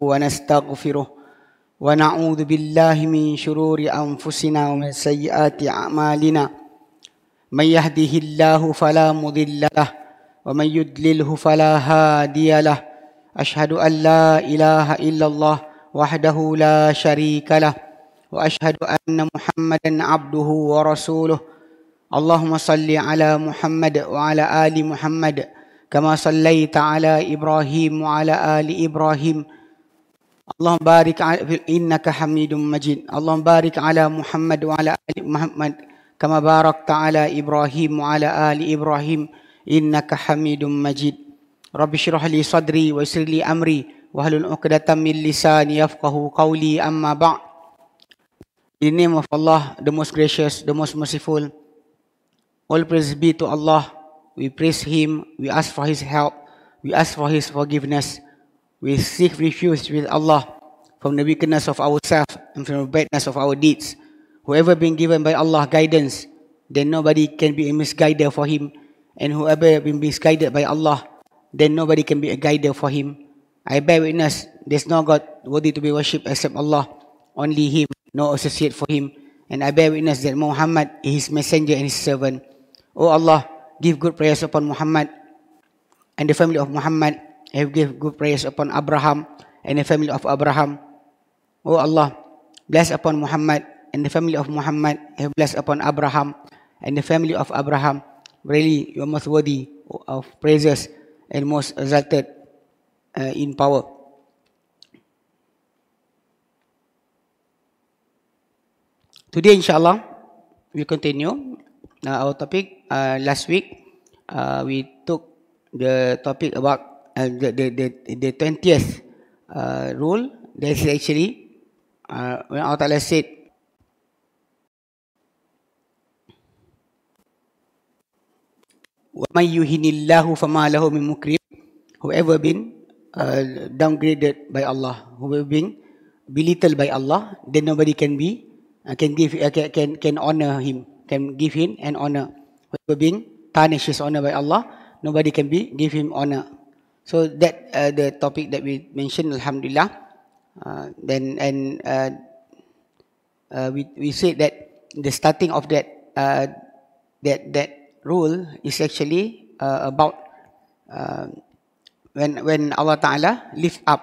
ونستغفره ونعوذ بالله من شرور أنفسنا ومن سيئات أعمالنا من يهده الله فلا مضل له ومن يدلله فلا هادي له أشهد أن لا إله إلا الله وحده لا شريك له وأشهد أن محمدا عبده ورسوله اللهم صل على محمد وعلى آل محمد كما صليت على إبراهيم وعلى آل إبراهيم اللهم بارك على إنك حميد مجيد اللهم بارك على محمد وعلى آل محمد كما باركت على إبراهيم وعلى آل إبراهيم إنك حميد مجيد رب اشرح لي صدري ويسر لي أمري وهل عقدة من لساني يفقه قولي أما بعد In the name of Allah, the most gracious, the most merciful. All praise be to Allah. We praise Him. We ask for His help. We ask for His forgiveness. We seek refuge with Allah from the weakness of ourselves and from the badness of our deeds. Whoever been given by Allah guidance, then nobody can be a misguider for him. And whoever been misguided by Allah, then nobody can be a guider for him. I bear witness, there's no God worthy to be worshipped except Allah, only him, no associate for him. And I bear witness that Muhammad is his messenger and his servant. O oh Allah, give good prayers upon Muhammad and the family of Muhammad and we give good prayers upon Abraham and the family of Abraham. O oh Allah, bless upon Muhammad and the family of Muhammad Have bless upon Abraham and the family of Abraham. Really, you are most worthy of praises and most exalted uh, in power. Today, inshallah, we continue uh, our topic. Uh, last week, uh, we took the topic about the the the 20th uh, rule that is actually uh, when Allah Ta'ala said وَمَنْ يُهِنِ اللَّهُ فَمَا لَهُ مِنْ مُكْرِمٍ Whoever been uh, downgraded by Allah, whoever been belittled by Allah, then nobody can be uh, can give uh, can can honor him, can give him an honor. Whoever being tarnished his honor by Allah, nobody can be give him honor. So that uh, the topic that we mentioned, Alhamdulillah. Uh, then and uh, uh, we we say that the starting of that uh, that that rule is actually uh, about uh, when when Allah Taala lift up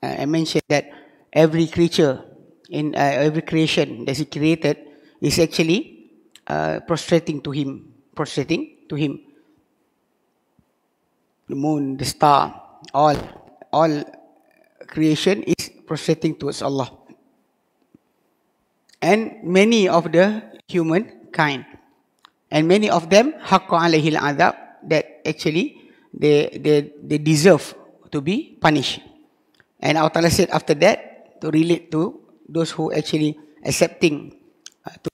uh, and mention that every creature in uh, every creation that He created is actually uh, prostrating to Him, prostrating to Him the moon, the star, all all creation is prostrating towards Allah. And many of the human kind. And many of them, haqqa alayhi al-adab, that actually they, they, they deserve to be punished. And Allah Ta'ala said after that, to relate to those who actually accepting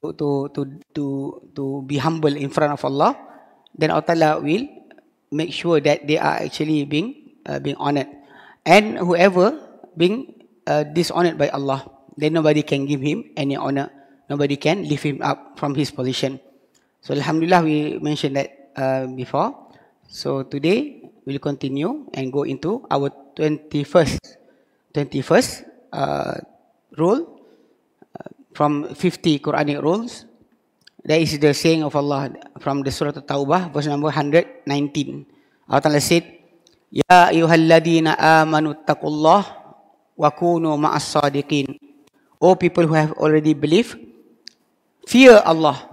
to, to, to, to, to be humble in front of Allah, then Allah Ta'ala will make sure that they are actually being uh, being honored and whoever being uh, dishonored by Allah then nobody can give him any honor nobody can lift him up from his position so alhamdulillah we mentioned that uh, before so today we'll continue and go into our 21st 21st uh, rule uh, from 50 quranic rules That is the saying of Allah from the surah taubah verse number 119. Allah Ta'ala said, Ya ayuhalladina amanu taqullah wa kunu ma'as sadiqin. O people who have already believed, fear Allah,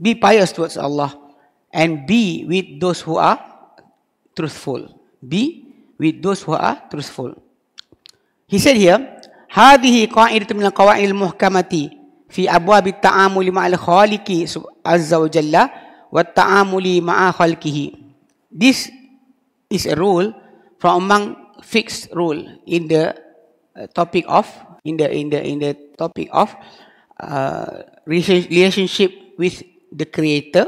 be pious towards Allah, and be with those who are truthful. Be with those who are truthful. He said here, هذه قاعدة من القواعد المحكمة fi abwabi ta'amuli ma'al khaliqi azza wa jalla wa ta'amuli ma'a khalqihi this is a rule from among fixed rule in the uh, topic of in the in the in the topic of uh, relationship with the creator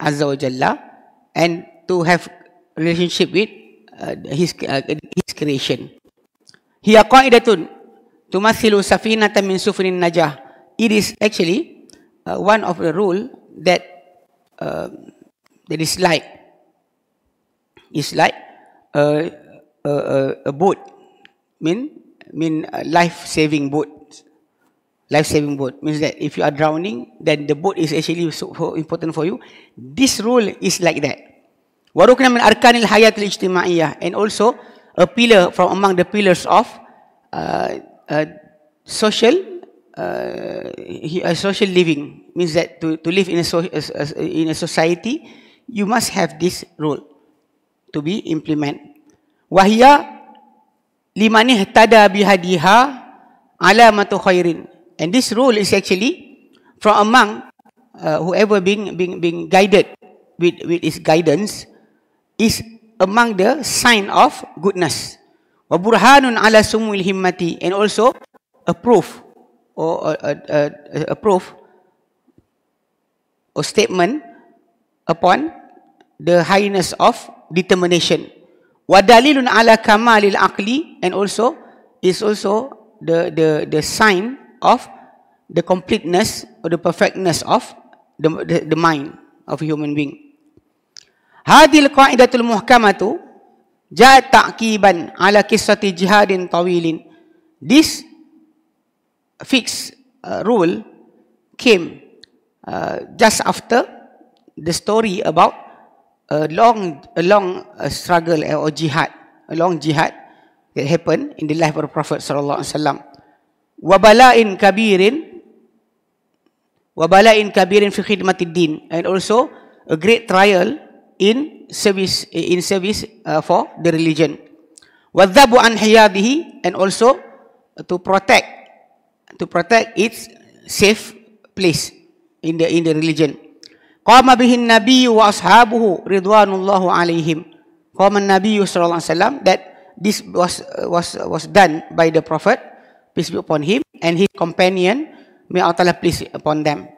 azza wa jalla and to have relationship with uh, his uh, his creation hiya qaidatun tumathilu safinatan min sufrin najah it is actually uh, one of the rule that uh, that is like is like a a, a, a boat mean mean uh, life saving boat life saving boat means that if you are drowning then the boat is actually so important for you this rule is like that wa rukna min arkanil hayatil ijtimaiyah and also a pillar from among the pillars of uh, uh, social uh, he, a social living means that to, to live in a, so, a, a, in a society, you must have this role to be implement. Wahia limanih tada bihadiha alamatu khairin. And this role is actually from among uh, whoever being, being, being guided with, with his guidance is among the sign of goodness. Wa burhanun ala sumul himmati. And also a proof or a, a, a, a proof or statement upon the highness of determination. Wadalilun ala kamalil akli and also is also the the the sign of the completeness or the perfectness of the the, the mind of a human being. Hadil qaidatul muhkamatu ja'at ta'kiban ala kisati jihadin tawilin. This fixed uh, rule came uh, just after the story about a long a long uh, struggle uh, or jihad a long jihad that happened in the life of the prophet sallallahu alaihi wasallam wabala'in kabirin wabala'in kabirin fi din, and also a great trial in service in service uh, for the religion wadhabu an hiyadihi and also to protect to protect its safe place in the in the religion. Qama bihin Nabi wa ashabuhu ridwanullahu alaihim. Qama Nabi sallallahu alaihi wasallam that this was was was done by the prophet peace be upon him and his companion may Allah please upon them.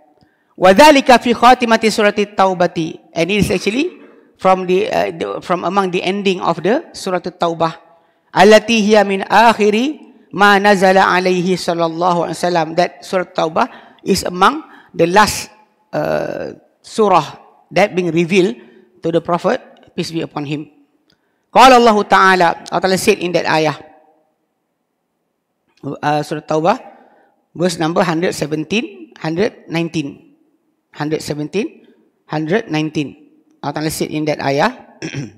Wa dhalika fi khatimati surati Taubati. And it is actually from the, uh, the from among the ending of the surah at-taubah allati hiya min akhiri ma nazala alaihi sallallahu alaihi wasallam that surah taubah is among the last uh, surah that being revealed to the prophet peace be upon him qala allah taala Allah taala said in that ayah uh, surah taubah verse number 117 119 117 119 Allah taala said in that ayah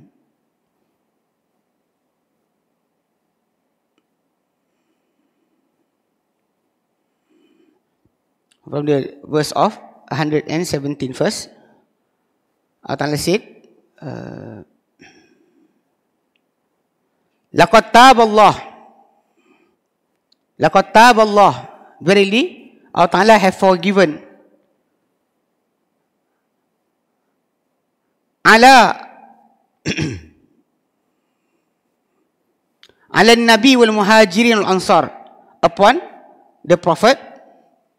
from the verse of 117 first. Allah Ta'ala said, uh, Laqad taballah. Laqad taballah. Verily, Allah Ta'ala have forgiven. Ala Ala Nabi wal Muhajirin al Ansar upon the Prophet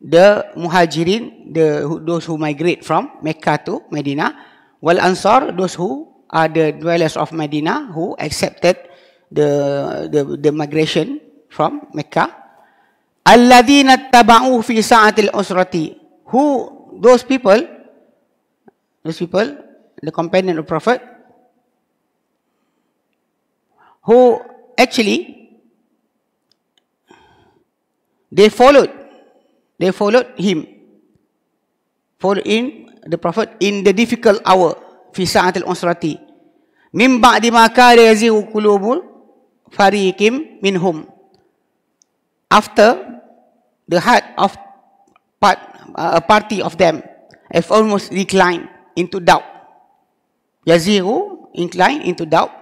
the muhajirin the those who migrate from Mecca to Medina wal ansar those who are the dwellers of Medina who accepted the the the migration from Mecca alladhina taba'u fi sa'atil usrati who those people those people the companion of prophet who actually they followed They followed him. Follow in the Prophet in the difficult hour. Fisa atil usrati. Mimba di maka rezi ukulubul fariqim minhum. After the heart of part, uh, a party of them have almost declined into doubt. Yaziru inclined into doubt.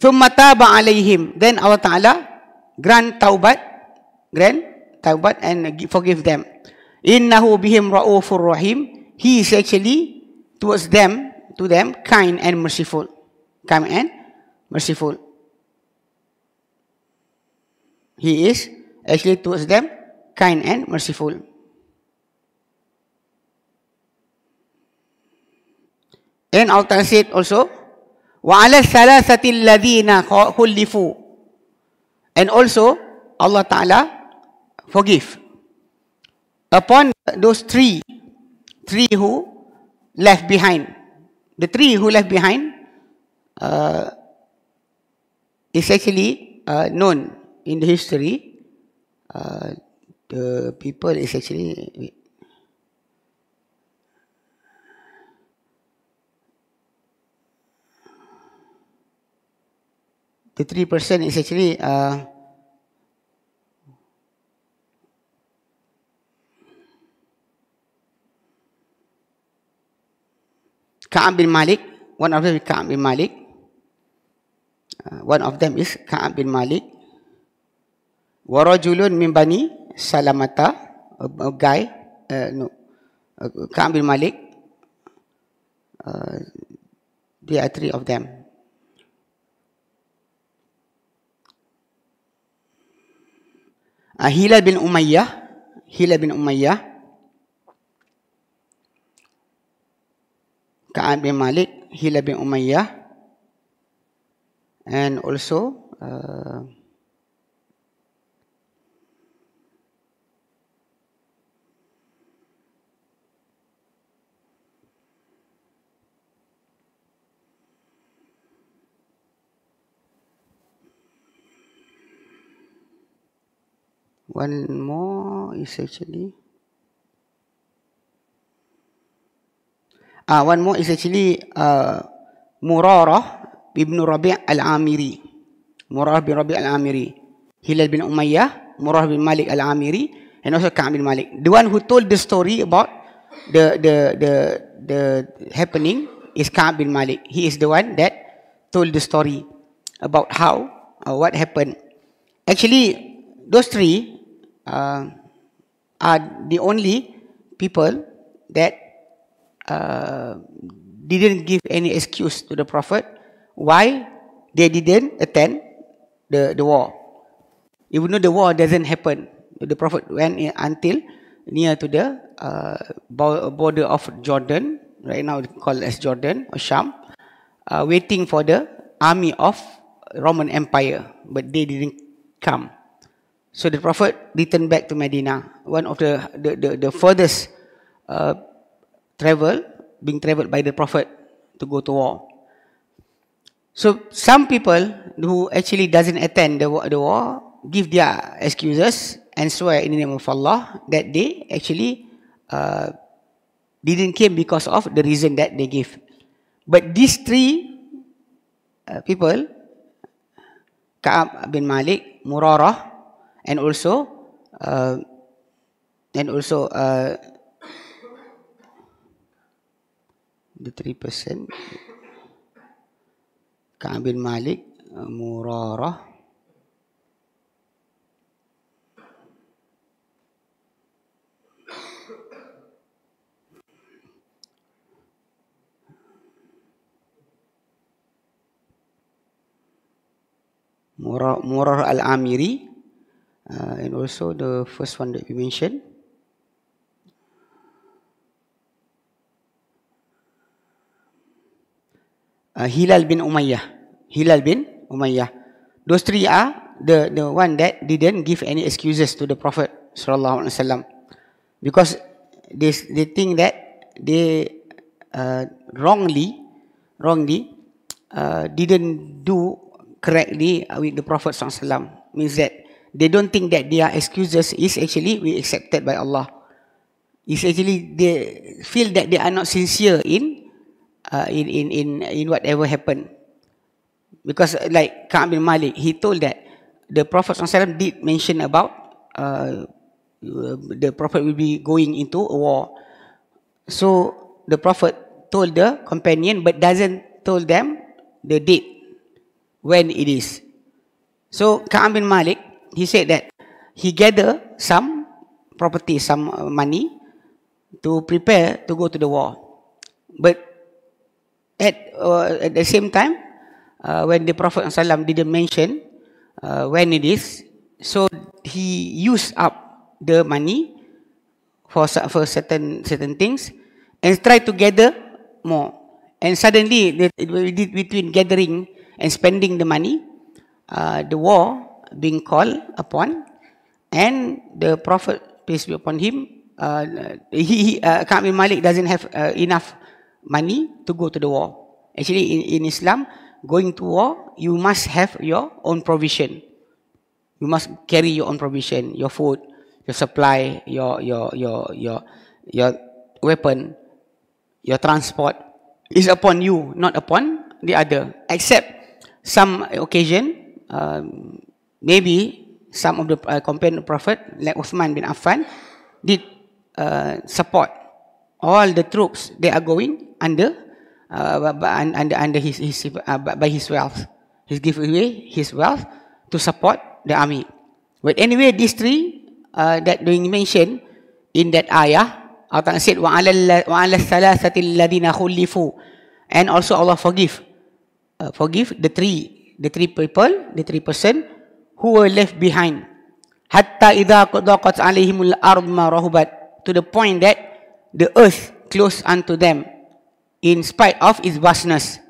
Thumma taba alaihim. Then Allah Ta'ala grant taubat. Grant taubat and forgive them. Innahu bihim ra'ufur rahim. He is actually towards them, to them, kind and merciful. Kind and merciful. He is actually towards them, kind and merciful. And Allah said also, وَعَلَى الثَّلَاثَةِ الَّذِينَ خُلِّفُوا And also, Allah Ta'ala forgive upon those three three who left behind the three who left behind uh, is actually uh, known in the history uh, the people is actually the three person is actually uh, Ka'ab bin Malik. One of them is Ka'ab bin Malik. Uh, one of them is Ka'ab bin Malik. Warajulun min Bani Salamata. A, a guy. Uh, no. Uh, bin Malik. Uh, there are three of them. Uh, Hilal bin Umayyah. Hilal bin Umayyah. Ka'ab bin Malik, Hila bin Umayyah, and also uh, one more is actually Ah uh, one more is actually uh, Murarah bin Rabi' al-Amiri. Murarah bin Rabi' al-Amiri. Hilal bin Umayyah, Murarah bin Malik al-Amiri and also Ka'ab bin Malik. The one who told the story about the the the the, the happening is Ka'ab bin Malik. He is the one that told the story about how uh, what happened. Actually those three uh, are the only people that Uh, didn't give any excuse to the Prophet why they didn't attend the, the war. Even though the war doesn't happen, the Prophet went until near to the uh, border of Jordan, right now called as Jordan or Sham, uh, waiting for the army of Roman Empire, but they didn't come. So the Prophet returned back to Medina, one of the, the, the, the furthest uh, travel being traveled by the prophet to go to war so some people who actually doesn't attend the, the war give their excuses and swear in the name of allah that they actually uh, didn't came because of the reason that they give but these three uh, people Ka'ab bin Malik, Murarah and also uh, and also uh, the three person Ka'ab bin Malik uh, Murarah Murarah Al-Amiri uh, and also the first one that we mentioned Uh, Hilal bin Umayyah. Hilal bin Umayyah. Those three are the the one that didn't give any excuses to the Prophet sallallahu alaihi wasallam because they they think that they uh, wrongly wrongly uh, didn't do correctly with the Prophet sallallahu alaihi wasallam means that they don't think that their excuses is actually we accepted by Allah. Is actually they feel that they are not sincere in uh, in in in in whatever happened, Because uh, like Ka'ab bin Malik, he told that the Prophet SAW did mention about uh, uh, the Prophet will be going into a war. So the Prophet told the companion but doesn't told them the date when it is. So Ka'ab bin Malik, he said that he gather some property, some uh, money to prepare to go to the war. But At, uh, at the same time, uh, when the Prophet ﷺ didn't mention uh, when it is, so he used up the money for, for certain, certain things and tried to gather more. And suddenly, between gathering and spending the money, uh, the war being called upon, and the Prophet, peace be upon him, uh, he, he uh, Malik doesn't have enough money to go to the war. Actually, in, in Islam, going to war, you must have your own provision. You must carry your own provision, your food, your supply, your your your your your weapon, your transport is upon you, not upon the other. Except some occasion, uh, maybe some of the uh, companion prophet, like Uthman bin Affan, did uh, support all the troops they are going under uh, under under his his uh, by his wealth. He give away his wealth to support the army. But anyway, these three uh, that being mentioned in that ayah, Allah Ta'ala said, وَعَلَى الثَّلَاثَةِ ladina kullifu." And also Allah forgive. Uh, forgive the three, the three people, the three person who were left behind. Hatta idha qadaqat alaihimul ard ma rahubat. To the point that the earth close unto them in spite of its vastness.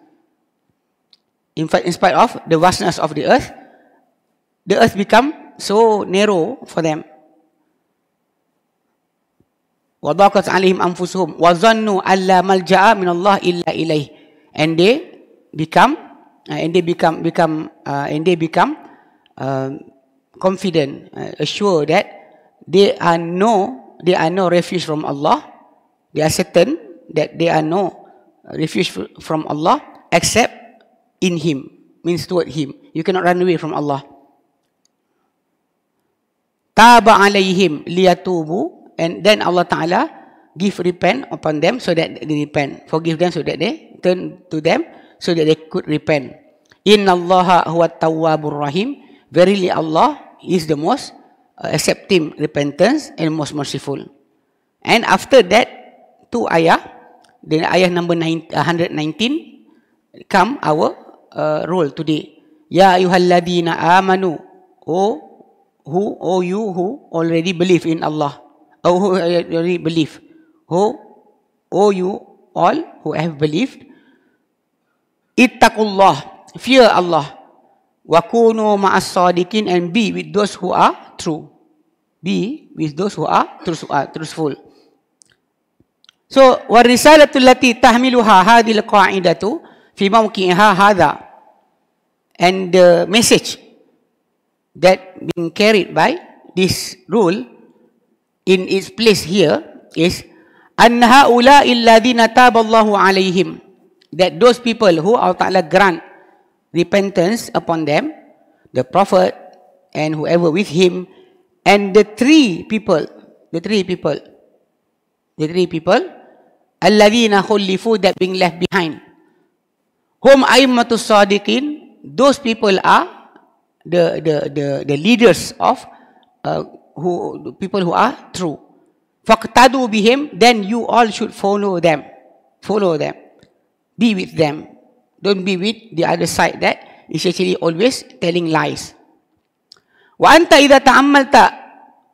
In, fact, in spite of the vastness of the earth, the earth become so narrow for them. وَضَاقَتْ عَلَيْهِمْ أَنفُسُهُمْ وَظَنُّوا أَلَّا مَلْجَأَ مِنَ اللَّهِ إِلَّا إِلَيْهِ And they become, uh, and they become, become, uh, and they become uh, confident, uh, assured that they are no, they are no refuge from Allah. They are certain that they are no refuge from Allah except in Him, means toward Him. You cannot run away from Allah. Taba alaihim liyatubu and then Allah Ta'ala give repent upon them so that they repent. Forgive them so that they turn to them so that they could repent. Inna allaha huwa tawwabur rahim. Verily Allah is the most uh, accepting repentance and most merciful. And after that two ayah, Then ayah number 119 uh, come our uh, role today. Ya ayuhalladina amanu. Oh, who? Oh, you who already believe in Allah. Oh, who already believe. Who? Oh, you all who have believed. Ittaqullah. Fear Allah. Wa kunu ma'as sadiqin and be with those who are true. Be with those who are uh, truthful. So warisalatul lati tahmiluha hadil qaidatu fi mawqi'iha hadha and the message that being carried by this rule in its place here is an haula illadhina taballahu alaihim that those people who Allah Taala grant repentance upon them the prophet and whoever with him and the three people the three people The three people. Alladina khulifu, that being left behind. Whom aimmatus sadiqin, those people are the, the, the, the leaders of uh, who the people who are true. Faqtadu bihim, then you all should follow them. Follow them. Be with them. Don't be with the other side that is actually always telling lies. وأنت إذا تأملت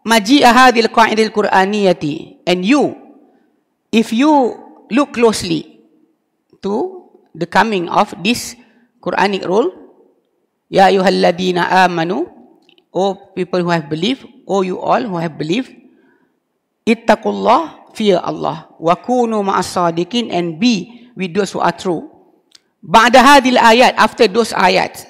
مجيء هذه القاعدة القرآنية and you if you look closely to the coming of this Quranic rule, Ya ayuhalladina amanu, O people who have believed, O you all who have believed, Ittaqullah, fear Allah. Wa kunu ma'asadikin and be with those who are true. Ba'da hadil ayat, after those ayat,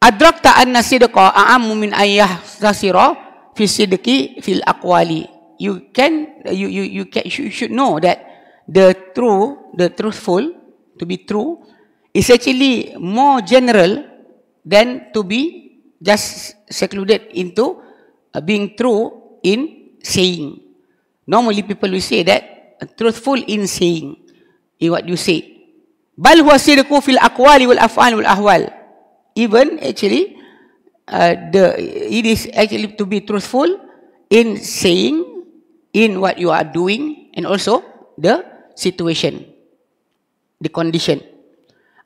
Adrakta anna sidqa a'ammu min ayah sasira fi sidqi fil aqwali you can uh, you you you can you should know that the true the truthful to be true is actually more general than to be just secluded into uh, being true in saying normally people will say that uh, truthful in saying in what you say bal huwa sidqu fil aqwali wal af'al wal ahwal even actually uh, the it is actually to be truthful in saying in what you are doing and also the situation the condition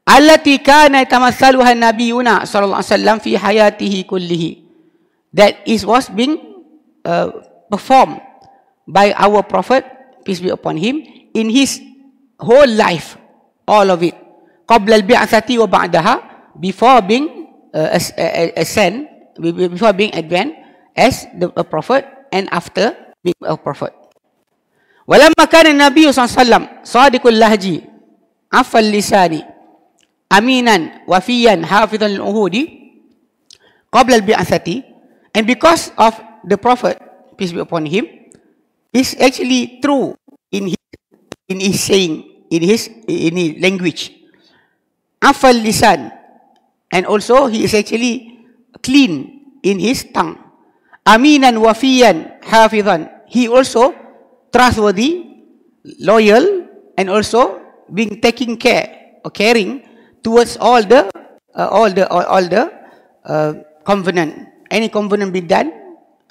allati kana tamassaluha nabiyuna sallallahu alaihi wasallam fi hayatihi kullihi that is was being uh, performed by our prophet peace be upon him in his whole life all of it qabla al-bi'athati wa ba'daha before being uh, ascend uh, before being advent as the prophet and after Mikael oh, Prophet. Walam makan Nabi SAW. Sadiqul lahji. Afal lisani. Aminan. wafian Hafidhan al-Uhudi. Qabla al-Bi'athati. And because of the Prophet. Peace be upon him. Is actually true. In his, in his saying. In his, in his language. Afal lisan. And also he is actually clean in his tongue. Aminan wafian hafizan he also trustworthy, loyal, and also being taking care or caring towards all the uh, all the all, all the uh, covenant. Any covenant be done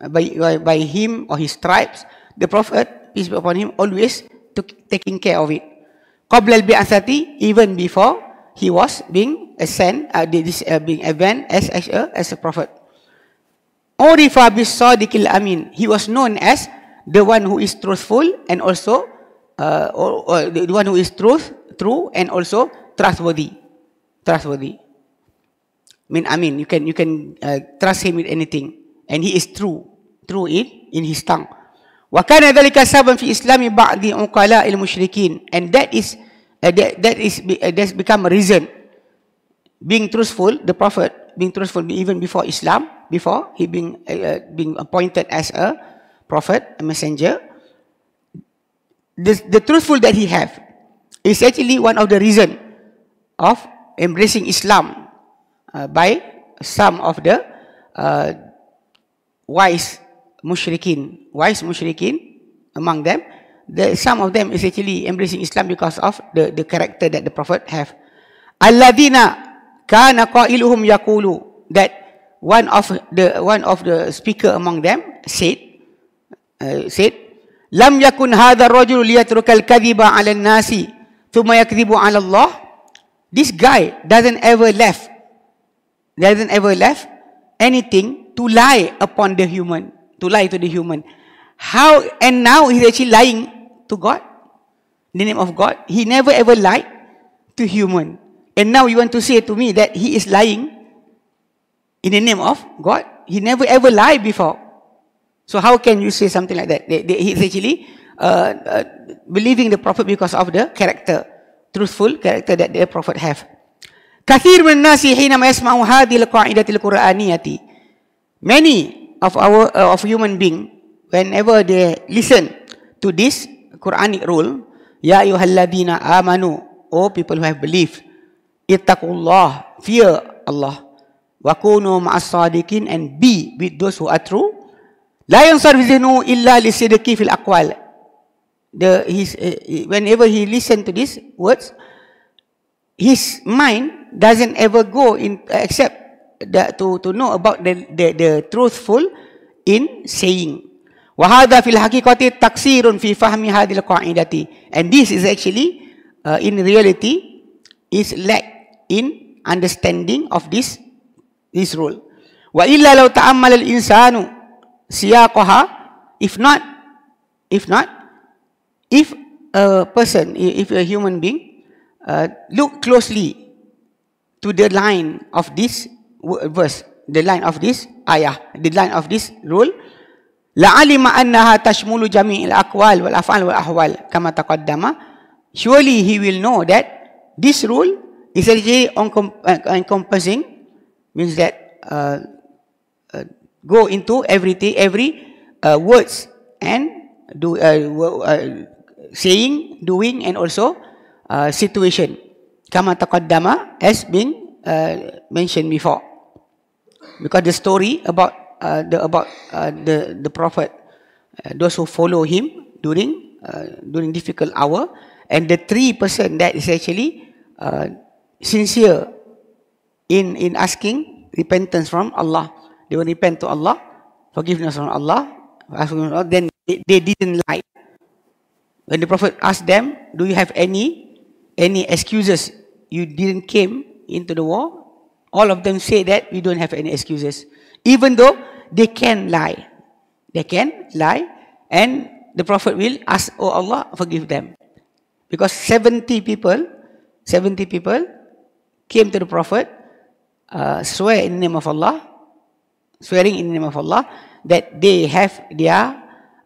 by, by, by him or his tribes, the Prophet peace be upon him always took, taking care of it. Qabla al even before he was being sent, uh, this, uh, being event as, as, a, as a prophet. Urifa bis Sadiqil Amin. He was known as the one who is truthful and also uh, or, or the one who is truth true and also trustworthy trustworthy mean i mean you can you can uh, trust him with anything and he is true true in in his tongue wa kana dhalika sabab fi islami ba'di uqala al mushrikin and that is uh, that, that is uh, that's become a reason being truthful the prophet being truthful even before islam before he being uh, uh being appointed as a prophet, a messenger, the, the truthful that he have is actually one of the reason of embracing Islam uh, by some of the uh, wise mushrikin, wise mushrikin among them. The, some of them is actually embracing Islam because of the, the character that the prophet have. Alladina kana qailuhum yakulu that one of the one of the speaker among them said Eh, said lam yakun hadha rajul liyatrukal kadhiba 'ala an-nasi thumma yakdhibu 'ala Allah this guy doesn't ever left doesn't ever left anything to lie upon the human to lie to the human how and now he's actually lying to God in the name of God he never ever lied to human and now you want to say to me that he is lying in the name of God he never ever lied before So how can you say something like that? They, they, he's actually uh, uh, believing the prophet because of the character, truthful character that the prophet have. كثير من الناس حينما يسمعوا هذه القاعدة القرآنية many of our uh, of human being whenever they listen to this Quranic rule ya أيها amanu. oh people who have believed اتقوا الله fear Allah wakuno مع and be with those who are true La yansar zinu illa li sidqi fil aqwal. The his uh, whenever he listen to these words his mind doesn't ever go in uh, except that to to know about the the, the truthful in saying. Wa hadha fil haqiqati taksirun fi fahmi hadhihi al-qa'idati. And this is actually uh, in reality is lack in understanding of this this rule. Wa illa law ta'ammala al-insanu siyaqaha if not if not if a person if a human being uh, look closely to the line of this verse the line of this ayah the line of this rule la alima annaha tashmulu jami'il aqwal wal af'al wal ahwal kama taqaddama surely he will know that this rule is actually encompassing means that uh, uh, go into everything, every uh, words and do uh, uh, saying, doing, and also uh, situation. Kama taqaddama has been uh, mentioned before. Because the story about uh, the about uh, the the prophet, uh, those who follow him during uh, during difficult hour, and the three person that is actually uh, sincere in in asking repentance from Allah they will repent to Allah, forgiveness from Allah, forgiveness from Allah. then they, they didn't lie. When the Prophet asked them, do you have any any excuses you didn't came into the war? All of them say that we don't have any excuses. Even though they can lie. They can lie. And the Prophet will ask, oh Allah, forgive them. Because 70 people, 70 people came to the Prophet, uh, swear in the name of Allah, swearing in the name of Allah that they have their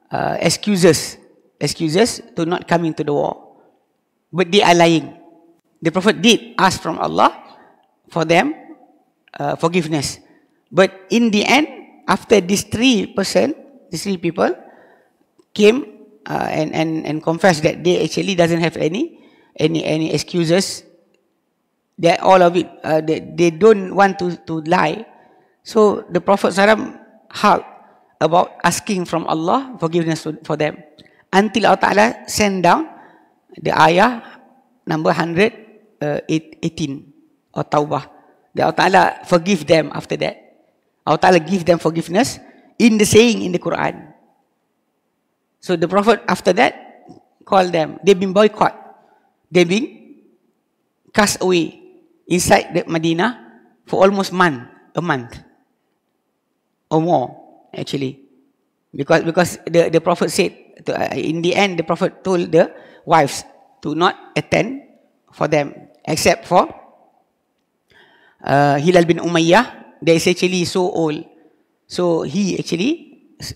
uh, excuses excuses to not come into the war but they are lying the prophet did ask from Allah for them uh, forgiveness but in the end after these three person these three people came uh, and and and confessed that they actually doesn't have any any any excuses that all of it uh, they, they don't want to to lie So the Prophet ﷺ hal about asking from Allah forgiveness for them. Until Allah Ta'ala sent down the ayah number 118 uh, or Tawbah. That Allah Ta'ala forgive them after that. Allah Ta'ala give them forgiveness in the saying in the Quran. So the Prophet after that called them. They've been boycotted. They've been cast away inside the Medina for almost month, a month. or oh, more actually because because the the prophet said to, uh, in the end the prophet told the wives to not attend for them except for uh, Hilal bin Umayyah that is actually so old so he actually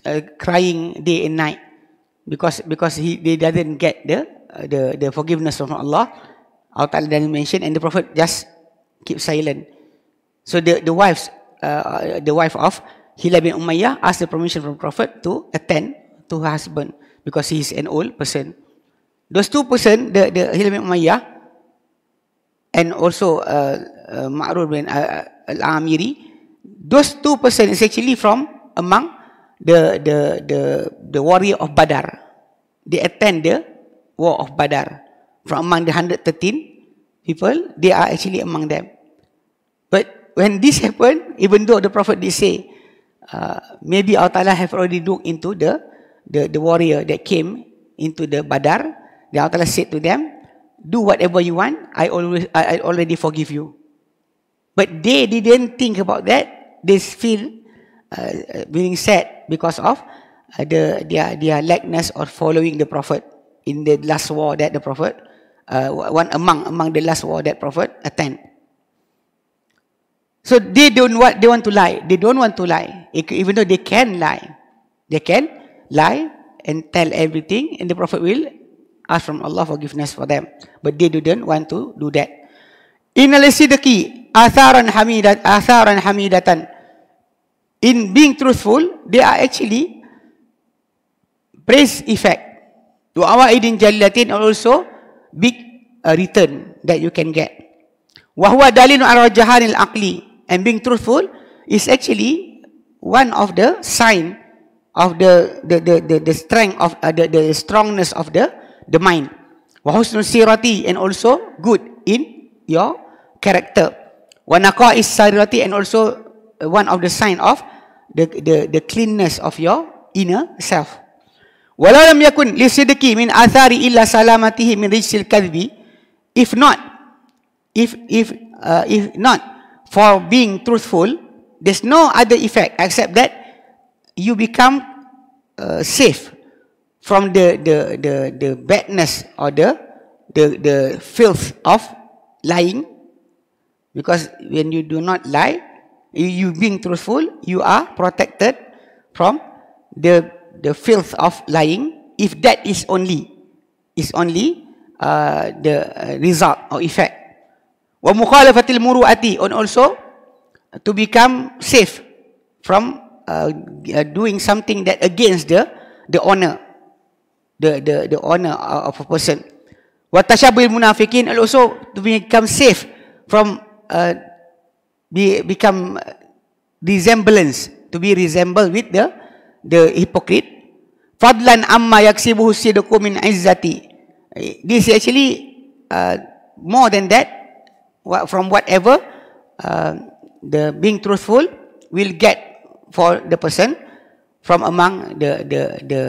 uh, crying day and night because because he they doesn't get the uh, the the forgiveness from Allah Allah Ta'ala didn't mention and the prophet just keep silent so the the wives uh, uh the wife of Hilal bin Umayyah asked the permission from Prophet to attend to her husband because he is an old person. Those two person, the, the Hilal bin Umayyah and also uh, uh, Ma'rur bin uh, uh Al-Amiri, those two person is actually from among the the the the warrior of Badar. They attend the war of Badar from among the 113 people. They are actually among them. But when this happened, even though the Prophet did say Uh, maybe Allah Ta'ala have already look into the, the the warrior that came into the badar. The Allah Ta'ala said to them, do whatever you want, I, always, I already forgive you. But they didn't think about that. They feel uh, being uh, sad because of uh, the, their, their lackness or following the Prophet in the last war that the Prophet, uh, one among, among the last war that Prophet attend. So they don't want they want to lie. They don't want to lie. Even though they can lie. They can lie and tell everything and the Prophet will ask from Allah forgiveness for them. But they didn't want to do that. In al sidqi atharan hamidat atharan hamidatan. In being truthful, they are actually praise effect. Wa awaidin jallatin also big uh, return that you can get. Wahwa dalil arajahanil aqli and being truthful is actually one of the sign of the the the the, the strength of uh, the the strongness of the the mind wa husnul sirati and also good in your character Wanakwa is sirati and also uh, one of the sign of the the the cleanness of your inner self walau lam yakun li sidqi min athari illa salamatihi min rijsil kadhibi if not if if uh, if not for being truthful, there's no other effect except that you become uh, safe from the, the, the, the badness or the, the, the filth of lying. Because when you do not lie, you, being truthful, you are protected from the, the filth of lying if that is only, is only uh, the uh, result or effect wa mukhalafatil muruati on also to become safe from uh, uh, doing something that against the the honor the the the honor uh, of a person wa tashabbul munafiqin and also to become safe from uh, be become resemblance to be resemble with the the hypocrite fadlan amma yaksibuhu sidqu min izzati this actually uh, more than that from whatever uh, the being truthful will get for the person from among the the the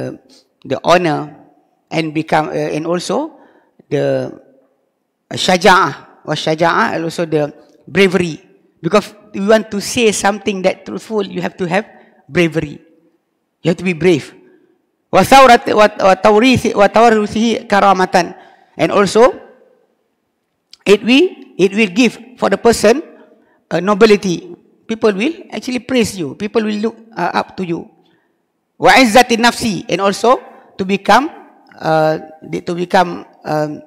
the honor and become uh, and also the syaja'ah was syaja'ah and also the bravery because you want to say something that truthful you have to have bravery you have to be brave wa thawrat wa tawrith wa tawarruthi karamatan and also it we it will give for the person a nobility. People will actually praise you. People will look uh, up to you. Wa'izzati nafsi. And also to become uh, to become um,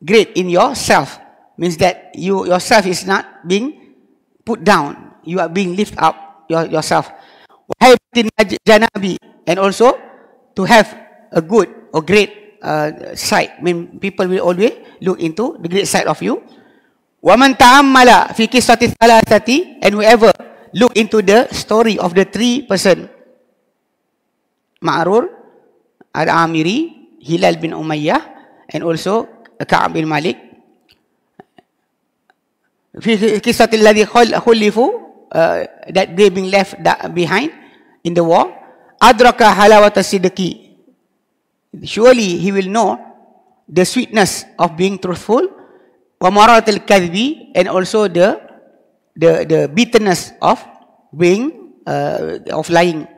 great in yourself. Means that you yourself is not being put down. You are being lift up your, yourself. Wa'izzati janabi. And also to have a good or great uh, sight. I mean, people will always look into the great side of you. Waman ta'ammala fi kisati thalathati and whoever look into the story of the three person. Ma'rur, Al-Amiri, Hilal bin Umayyah and also Ka'ab bin Malik. Fi kisati alladhi khulifu uh, that they being left that behind in the war. Adraka halawata sidiki. Surely he will know the sweetness of being truthful wa maratil kadhbi and also the the the bitterness of being uh, of lying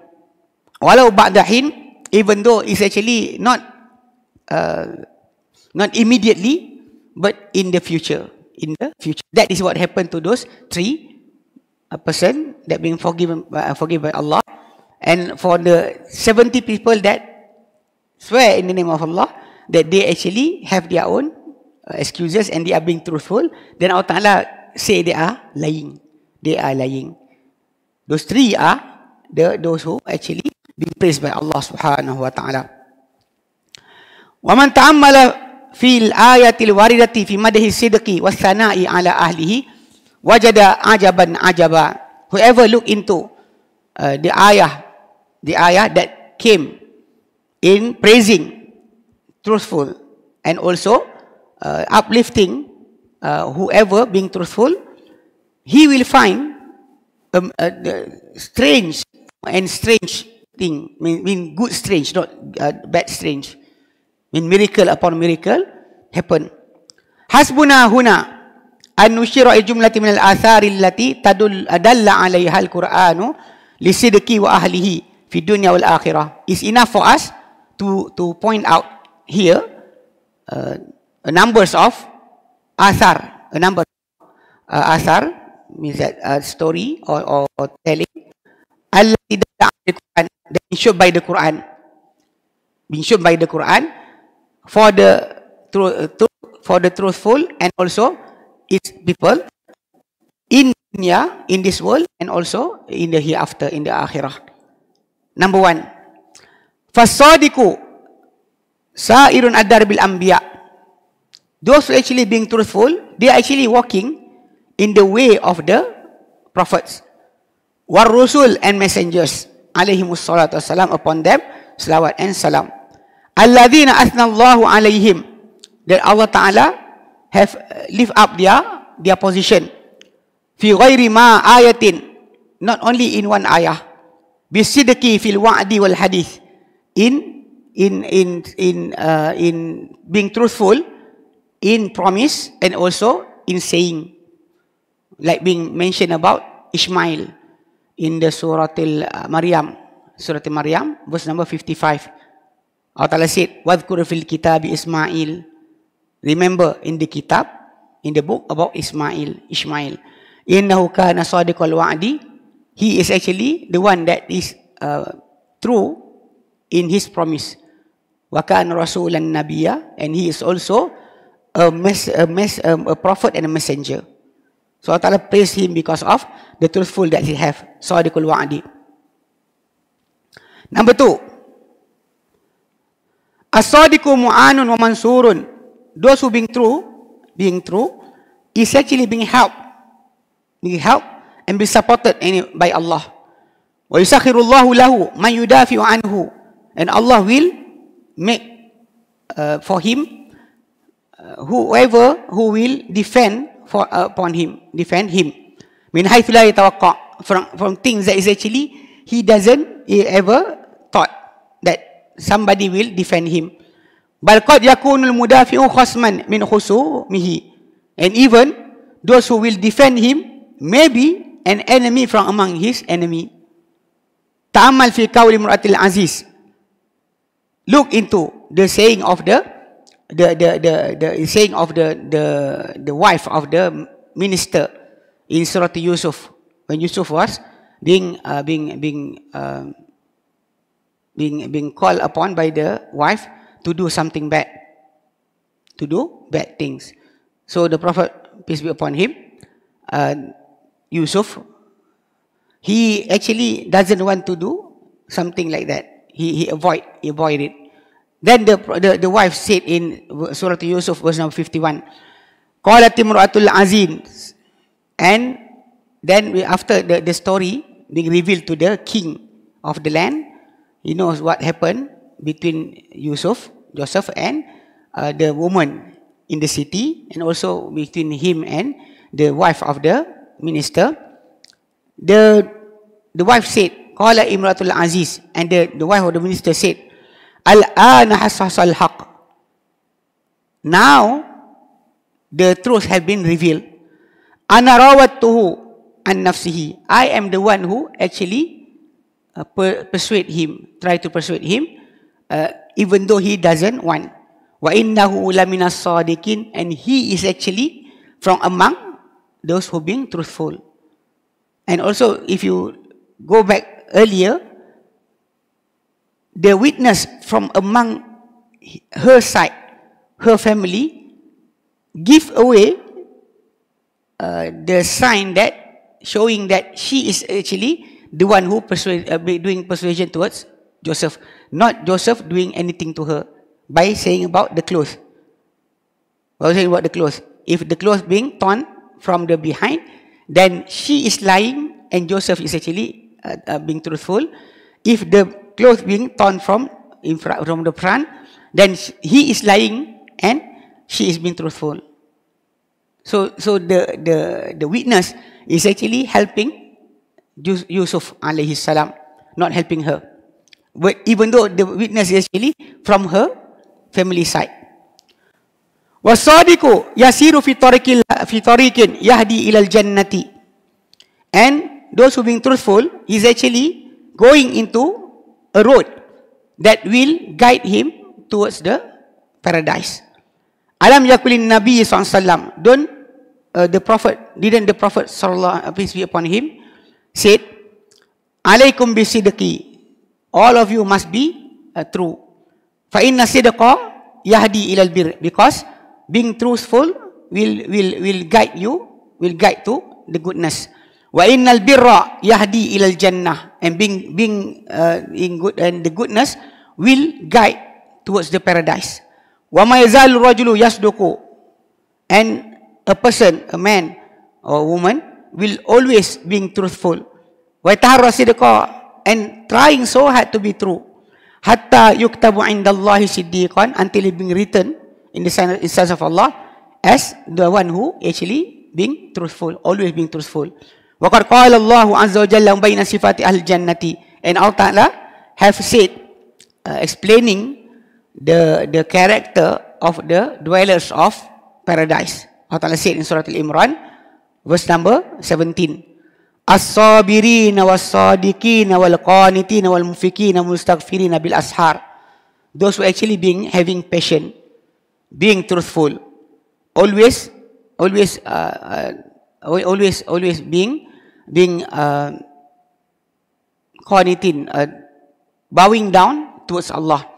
walau ba'dahin even though it's actually not uh, not immediately but in the future in the future that is what happened to those three a uh, person that being forgiven uh, forgiven by Allah and for the 70 people that swear in the name of Allah that they actually have their own Uh, excuses and they are being truthful, then Allah Ta'ala say they are lying. They are lying. Those three are the, those who actually be praised by Allah Subhanahu Wa Ta'ala. وَمَنْ تَعَمَّلَ فِي الْآيَةِ الْوَارِدَةِ فِي مَدَهِ الصِّدْقِ وَالثَّنَاءِ عَلَىٰ أَهْلِهِ وَجَدَ عَجَبًا عَجَبًا Whoever look into uh, the ayah, the ayah that came in praising truthful and also uh, uplifting uh, whoever being truthful, he will find a, um, a, a strange and strange thing. Mean, mean good strange, not uh, bad strange. Mean miracle upon miracle happen. Hasbuna huna an nushira al-jumlati min al-athari allati tadul adalla 'alayha al-Qur'anu li sidqi wa ahlihi fi dunya wal akhirah. Is enough for us to to point out here uh, a numbers of asar, a number uh, asar means that a uh, story or, or, or telling. Allah tidak ada Quran, been shown by the Quran, been shown by the Quran for the truth, uh, for the truthful and also its people in dunia, in this world and also in the hereafter, in the akhirah. Number one, fasadiku sairun adar bil ambiyah those who actually being truthful, they are actually walking in the way of the prophets. War rusul and messengers. Alayhi salatu wassalam upon them. Salawat and salam. Alladhina asna Allahu alayhim. That Allah Ta'ala have uh, lift up their, their position. Fi ghairi ma ayatin. Not only in one ayah. Bisidaki fil wa'di wal hadith. In in in in uh, in being truthful in promise and also in saying. Like being mentioned about Ishmael in the surah uh, Maryam. Surah Maryam, verse number 55. Allah Ta'ala said, وَذْكُرْ فِي الْكِتَابِ Ismail. Remember in the kitab, in the book about Ismail, Ishmael. إِنَّهُ كَانَ صَدِقَ الْوَعْدِ He is actually the one that is uh, true in his promise. وَكَانَ رَسُولًا نَبِيًّا And he is also a, mes, a, mes, a, a prophet and a messenger. So Allah Ta'ala praise him because of the truthful that he have. So Sadiqul wa'adi. Number two. As-sadiqu mu'anun wa mansurun. Those who being true, being true, is actually being helped. Being helped and be supported by Allah. Wa yusakhirullahu lahu man yudafi'u anhu. And Allah will make uh, for him Uh, whoever who will defend for uh, upon him, defend him. Min haithu la yatawakka from from things that is actually he doesn't ever thought that somebody will defend him. Bal qad yakunul mudafi'u khasman min khusumihi. And even those who will defend him may be an enemy from among his enemy. Ta'amal fi qawli mur'atil aziz. Look into the saying of the the, the, the, the saying of the, the, the wife of the minister in Surah Yusuf when Yusuf was being uh, being being um, being being called upon by the wife to do something bad to do bad things so the prophet peace be upon him uh, Yusuf he actually doesn't want to do something like that he he avoid he avoid it then the, the, the wife said in Surah Yusuf, verse number 51, Qalat imra'atul aziz. And then we, after the, the story being revealed to the king of the land, he knows what happened between Yusuf, Joseph and uh, the woman in the city and also between him and the wife of the minister. The, the wife said, Qala imratul aziz. And the, the wife of the minister said, Al-ana hasasal haq. Now, the truth has been revealed. Ana rawattuhu an nafsihi. I am the one who actually uh, persuade him, try to persuade him, uh, even though he doesn't want. Wa innahu lamina sadiqin. And he is actually from among those who being truthful. And also, if you go back earlier, the witness from among her side, her family, give away uh, the sign that showing that she is actually the one who persuade, uh, doing persuasion towards Joseph, not Joseph doing anything to her by saying about the clothes. By saying about the clothes. If the clothes being torn from the behind, then she is lying and Joseph is actually uh, uh being truthful. If the clothes being torn from in front, from the front, then he is lying and she is being truthful. So so the the the witness is actually helping Yusuf alaihi salam, not helping her. But even though the witness is actually from her family side. Wasadiku yasiru fitorikin fitorikin yahdi ilal jannati. And those who being truthful is actually going into a road that will guide him towards the paradise. Alam yakulin Nabi SAW Don't uh, the Prophet didn't the Prophet Sallallahu Alaihi upon him said, Alaikum bi All of you must be uh, true. Fa inna sidqa yahdi ilal bir because being truthful will will will guide you will guide to the goodness. Wa innal birra yahdi ilal jannah. And being, being uh, in good and the goodness will guide towards the paradise. Wa ma yazal rajulu yasduku. And a person, a man or a woman will always being truthful. Wa tahra sidqa and trying so hard to be true. Hatta yuktabu indallahi siddiqan until he being written in the sense of Allah as the one who actually being truthful, always being truthful. Waqad qala Allah azza wa jalla baina sifati ahli jannati and Allah Ta'ala have said uh, explaining the the character of the dwellers of paradise. Allah Ta'ala said in surah Al-Imran verse number 17. As-sabirin was-sadiqin wal-qanitin wal-munfiqin wal-mustaghfirin bil ashar. Those who actually being having passion, being truthful, always always uh, uh, always always being being uh, coordinating, uh, bowing down towards Allah.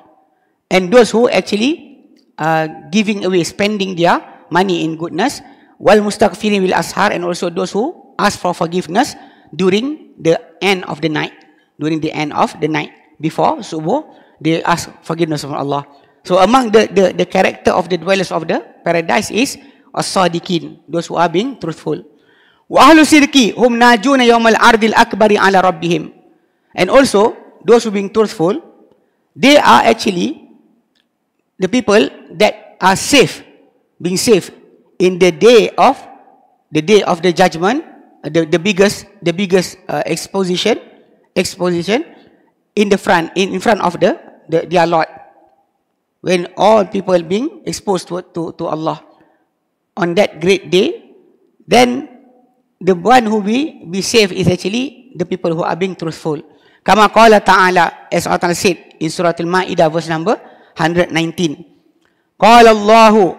And those who actually uh, giving away, spending their money in goodness, while mustaqfirin will ashar, and also those who ask for forgiveness during the end of the night, during the end of the night, before subuh, they ask forgiveness from Allah. So among the, the, the character of the dwellers of the paradise is as-sadiqin, those who are being truthful wa ahlu sirki hum najuna yawmal ardil akbari ala rabbihim and also those who being truthful they are actually the people that are safe being safe in the day of the day of the judgment the the biggest the biggest uh, exposition exposition in the front in, in front of the, the their lord when all people being exposed to to, to Allah on that great day then the one who be, be safe is actually the people who are being truthful. Kama qala ta'ala, as Allah ta'ala said in surah Al-Ma'idah verse number 119. Qala Allahu,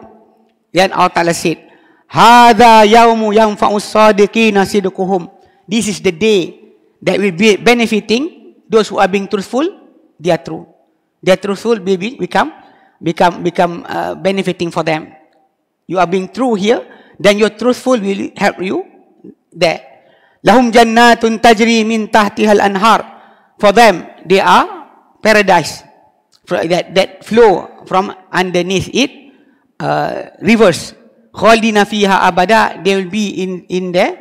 yang Allah ta'ala said, Hada yaumu yanfa'u sadiqina sidquhum. This is the day that will be benefiting those who are being truthful, they are true. They are truthful, Baby become, become, become uh, benefiting for them. You are being true here, then your truthful will help you that lahum jannatun tajri min tahtiha al-anhar for them they are paradise for that that flow from underneath it uh, rivers khalidina fiha abada they will be in in the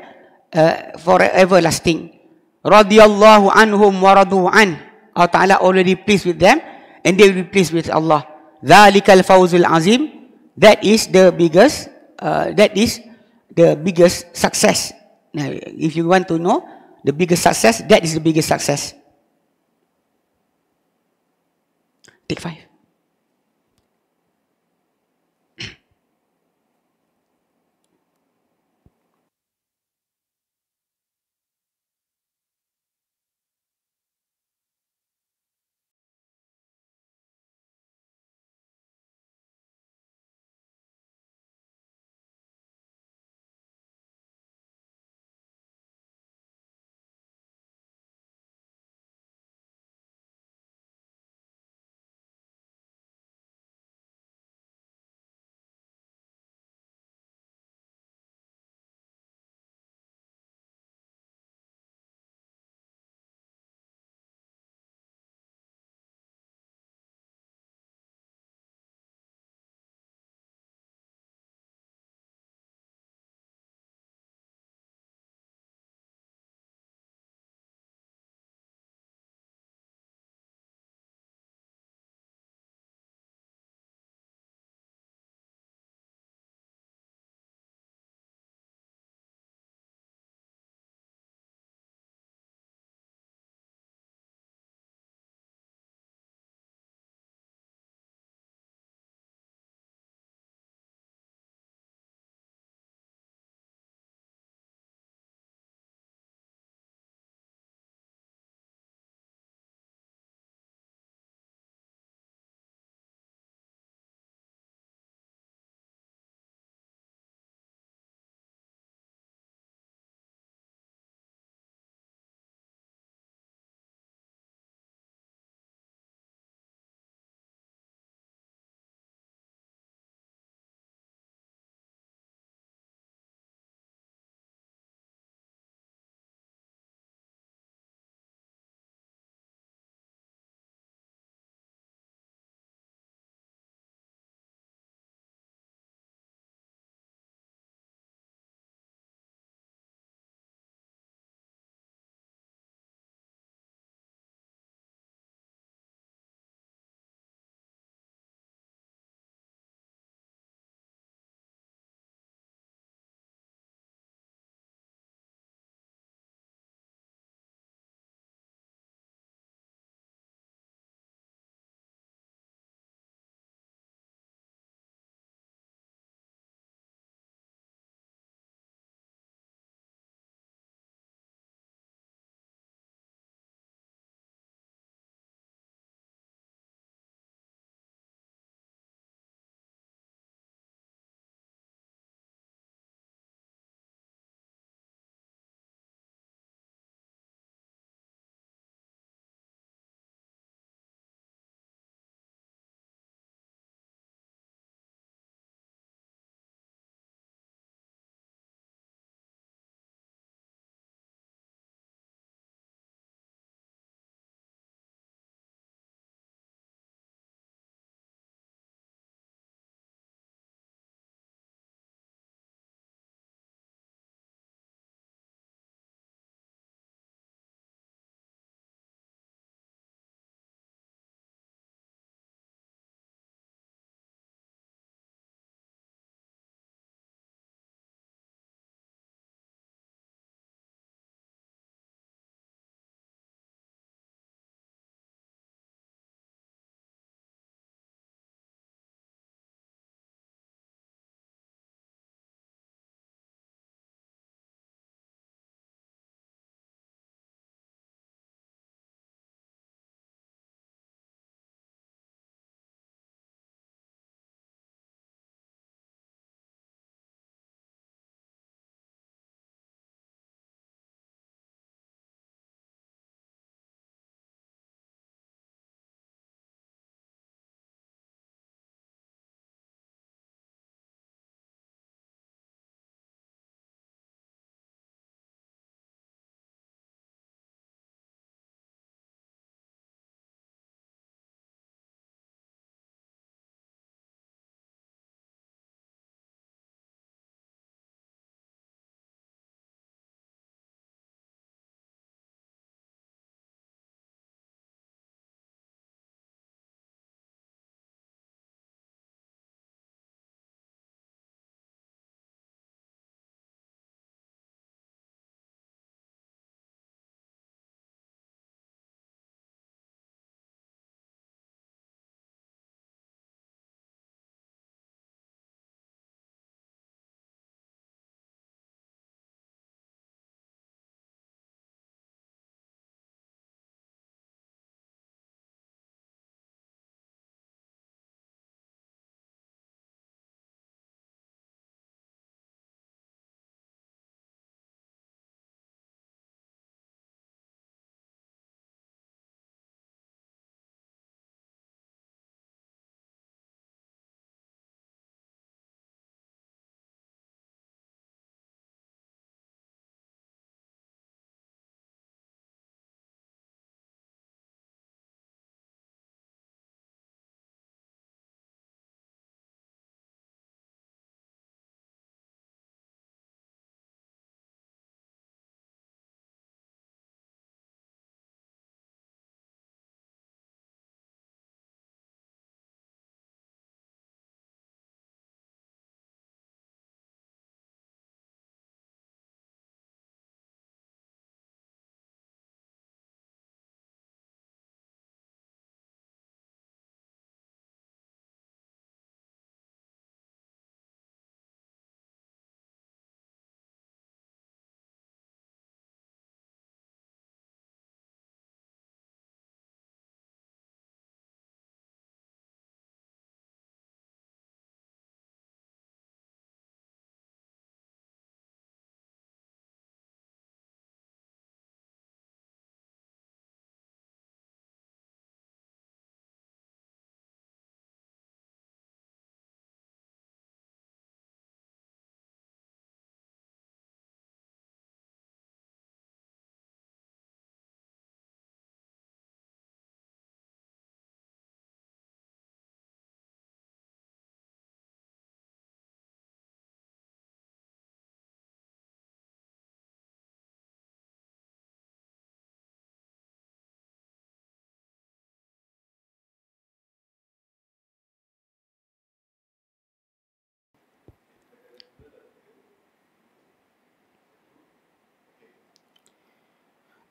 uh, for everlasting radiyallahu anhum wa radu an Allah Ta'ala already pleased with them and they will be pleased with Allah dhalikal fawzul azim that is the biggest uh, that is the biggest success Now, if you want to know the biggest success, that is the biggest success. Take five.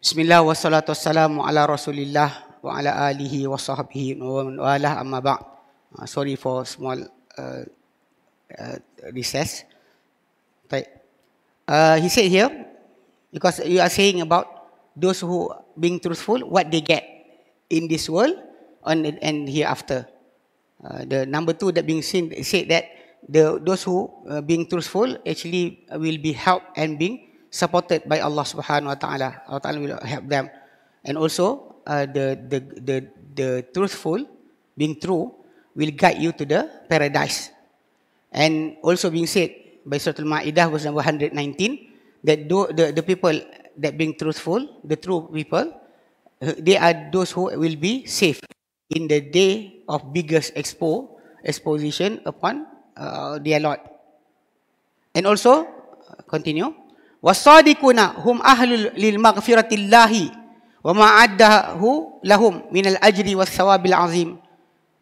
Bismillah wa salatu wassalamu ala rasulillah wa ala alihi wa sahbihi wa ala amma ba' ah, Sorry for small uh, uh, recess. Uh, he said here, because you are saying about those who being truthful, what they get in this world and, and hereafter. Uh, the number two that being seen said that the those who uh, being truthful actually will be helped and being supported by Allah Subhanahu Wa Taala. Allah Taala will help them. And also uh, the the the the truthful being true will guide you to the paradise. And also being said by Surah Al-Ma'idah verse number 119 that do, the the people that being truthful, the true people, they are those who will be safe in the day of biggest expo exposition upon uh, their Lord. And also, continue wasadiquna hum ahlul lil maghfiratillahi wa ma'addahu lahum minal ajri wasawabil azim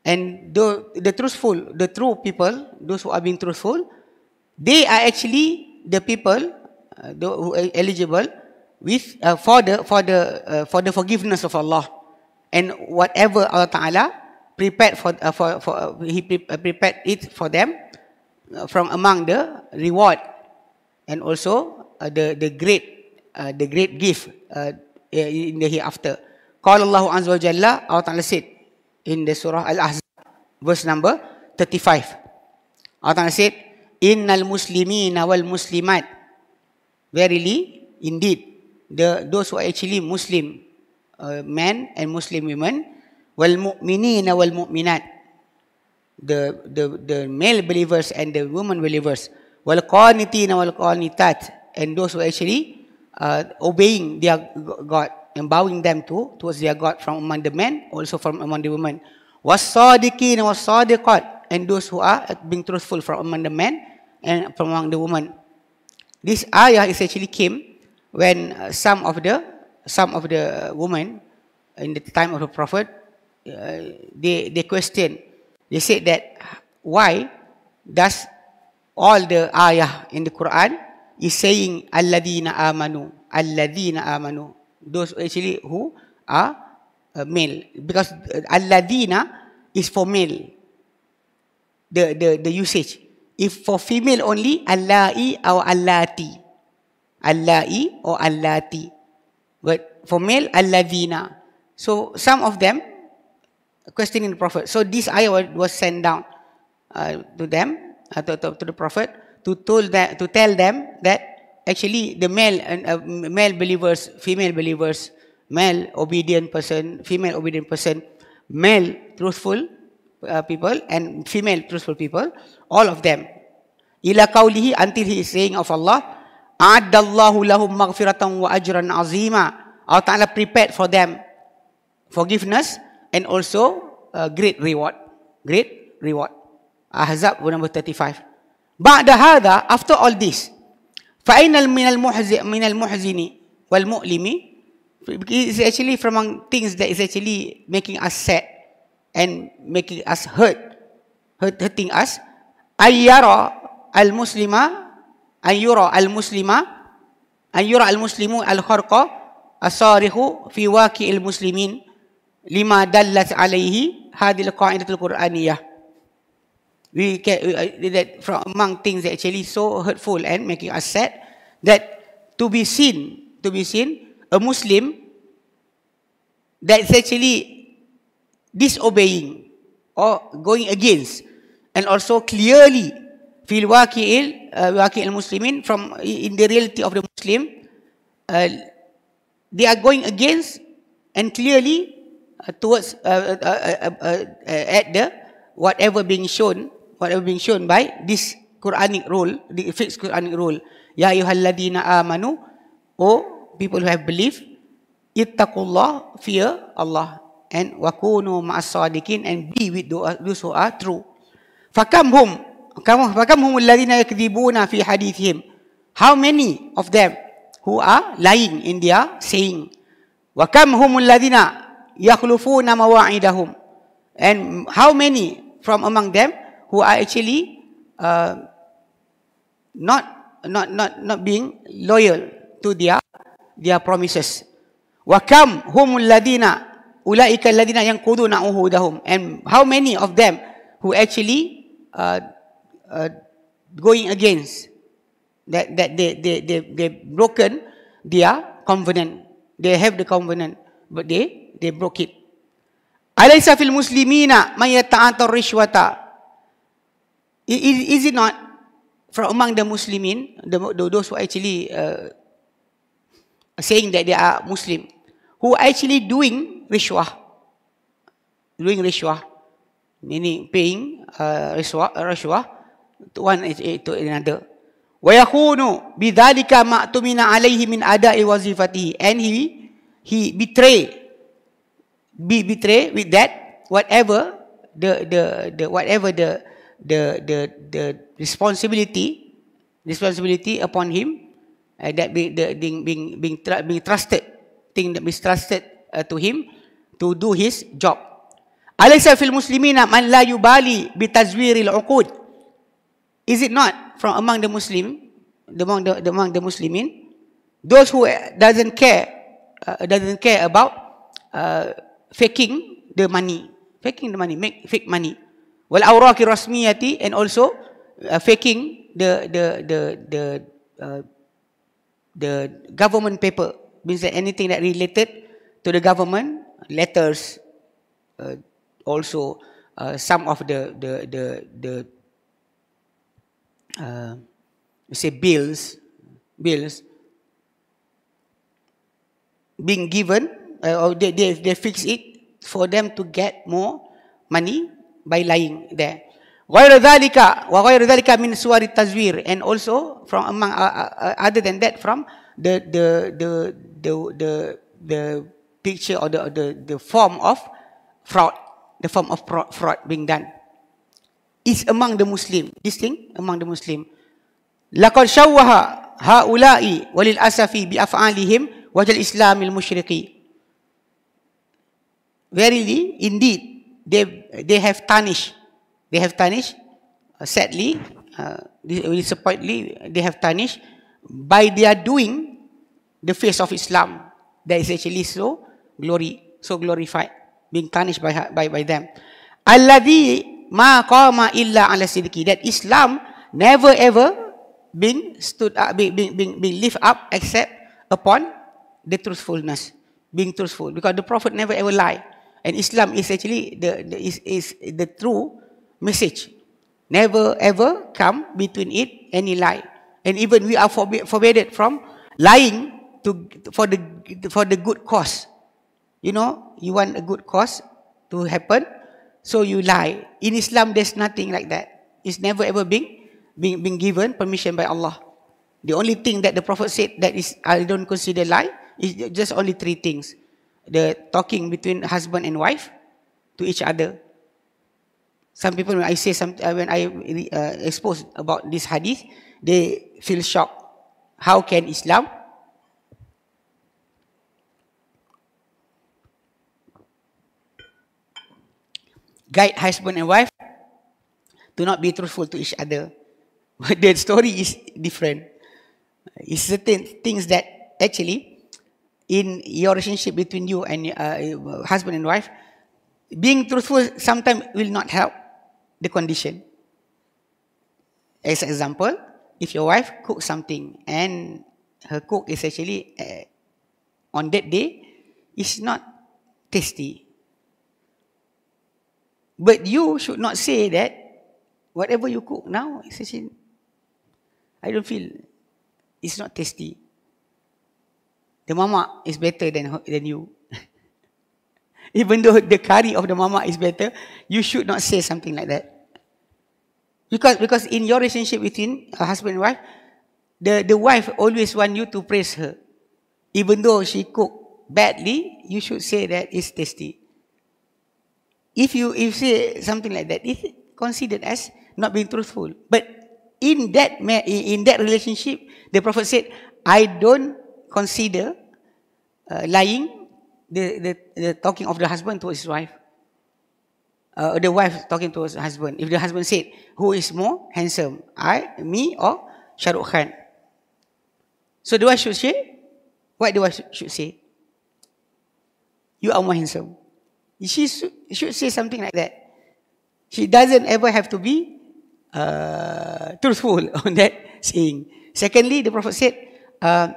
and the, the truthful the true people those who are being truthful they are actually the people uh, the who are eligible with uh, for the for the uh, for the forgiveness of Allah and whatever Allah Taala prepared for uh, for for uh, he pre- uh, prepared it for them uh, from among the reward and also uh, the the great uh, the great gift uh, in the hereafter. Qala Allahu Azza wa Jalla, Allah Ta'ala said in the surah Al-Ahzab verse number 35. Allah Ta'ala said, "Innal muslimina wal muslimat verily indeed the those who are actually muslim uh, men and muslim women wal mu'minina wal mu'minat the the the male believers and the women believers wal qanitina wal qanitat and those who actually uh, obeying their God and bowing them to towards their God from among the men, also from among the women. Wasadikin and wasadikat and those who are being truthful from among the men and from among the women. This ayah is actually came when uh, some of the some of the women in the time of the prophet uh, they they question they said that why does all the ayah in the Quran is saying alladina amanu, alladina amanu. Those actually who are uh, male because uh, alladina is for male. The the the usage. If for female only, allai or allati, allai or allati. But for male, alladina. So some of them questioning the prophet. So this ayah was sent down uh, to them, uh, to, to, to the prophet. to told that to tell them that actually the male and uh, male believers female believers male obedient person female obedient person male truthful uh, people and female truthful people all of them ila qawlihi until he is saying of Allah a'addallahu lahum maghfiratan wa ajran azima Allah Ta'ala prepared for them forgiveness and also a uh, great reward great reward ahzab number 35 بعد هذا after all this فأين من المحزن من المحزن والمؤلم is actually from things that is actually making us sad and making us hurt, hurt hurting us أن يرى المسلم أن يرى المسلم أن يرى المسلم الخرق الصارخ في واقع المسلمين لما دلت عليه هذه القاعدة القرآنية we can uh, uh, that from among things that actually so hurtful and making us sad that to be seen to be seen a muslim that is actually disobeying or going against and also clearly fil waqi'il uh, wakil muslimin from in the reality of the muslim uh, they are going against and clearly uh, towards uh, uh, uh, uh, uh, at the whatever being shown whatever being shown by this Quranic rule, the fixed Quranic rule. Ya ayuhalladina amanu, O people who have belief, ittaqullah, fear Allah, and wakunu ma'asadikin, and be with those who are true. Fakam hum, fakam hum alladina yakdibuna fi hadithim. How many of them who are lying in their saying? Wakam hum alladina yakhlufuna mawa'idahum. And how many from among them who are actually uh, not not not not being loyal to their their promises. Wa kam hum alladina ulaika alladina yanquduna uhudahum and how many of them who actually uh, uh, going against that that they they they they broken their covenant they have the covenant but they they broke it alaysa fil muslimina may ta'atur rishwata is, is it not from among the Muslimin, the, the, those who actually uh, saying that they are Muslim, who actually doing rishwah, doing rishwah, meaning paying uh, rishwah, uh, rishwah to one eh, eh, to another. Wayakunu bidalika ma'tumina alaihi min ada wazifatihi. And he, he betray, be betray with that, whatever the, the, the, whatever the, the the the responsibility responsibility upon him uh, that being the being being being, tra- being trusted thing that being trusted uh, to him to do his job alaysa fil muslimina man la yubali bi tazwiril uqud is it not from among the muslim among the, the among the muslimin those who doesn't care uh, doesn't care about uh, faking the money faking the money make fake money wal awraqi rasmiyati and also uh, faking the the the the uh, the government paper means that anything that related to the government letters uh, also uh, some of the the the the uh, say bills bills being given uh, or they, they they fix it for them to get more money by lying there. Ghayru dhalika, wa ghayru dhalika min suwari tazwir. And also, from among uh, uh, other than that, from the the the the the, the picture or the, or the the form of fraud, the form of fraud being done. is among the Muslim. This thing among the Muslim. Lakon syawaha haulai walil asafi bi af'alihim wajal islamil musyriqi. Verily, indeed, they they have tarnished. They have tarnished. Uh, sadly, uh, disappointingly, they have tarnished by their doing the face of Islam that is actually so glory, so glorified, being tarnished by by by them. Alladhi ma qama illa ala sidiki. That Islam never ever been stood up, being, being, being, being lift up except upon the truthfulness, being truthful. Because the Prophet never ever lie. And Islam is actually the, the is, is the true message. Never ever come between it any lie. And even we are forbid, forbidden from lying to for the for the good cause. You know, you want a good cause to happen, so you lie. In Islam, there's nothing like that. It's never ever being being, being given permission by Allah. The only thing that the Prophet said that is I don't consider lie is just only three things the talking between husband and wife to each other. Some people, when I say some, uh, when I uh, expose about this hadith, they feel shocked. How can Islam? Guide husband and wife to not be truthful to each other. But the story is different. It's certain things that actually in your relationship between you and uh, husband and wife, being truthful sometimes will not help the condition. As an example, if your wife cooks something and her cook is actually uh, on that day, it's not tasty. But you should not say that whatever you cook now, it's actually, I don't feel it's not tasty. The mama is better than, than you. Even though the curry of the mama is better, you should not say something like that. Because, because in your relationship between a husband and wife, the, the wife always want you to praise her. Even though she cook badly, you should say that it's tasty. If you if say something like that, it's considered as not being truthful. But in that in that relationship, the Prophet said, I don't consider Uh, lying, the, the, the talking of the husband to his wife. Uh, the wife talking to his husband. If the husband said, "Who is more handsome, I, me, or Shahrukh Khan?" So the wife should say, "What the wife should say? You are more handsome." She should say something like that. She doesn't ever have to be uh, truthful on that saying. Secondly, the prophet said, uh,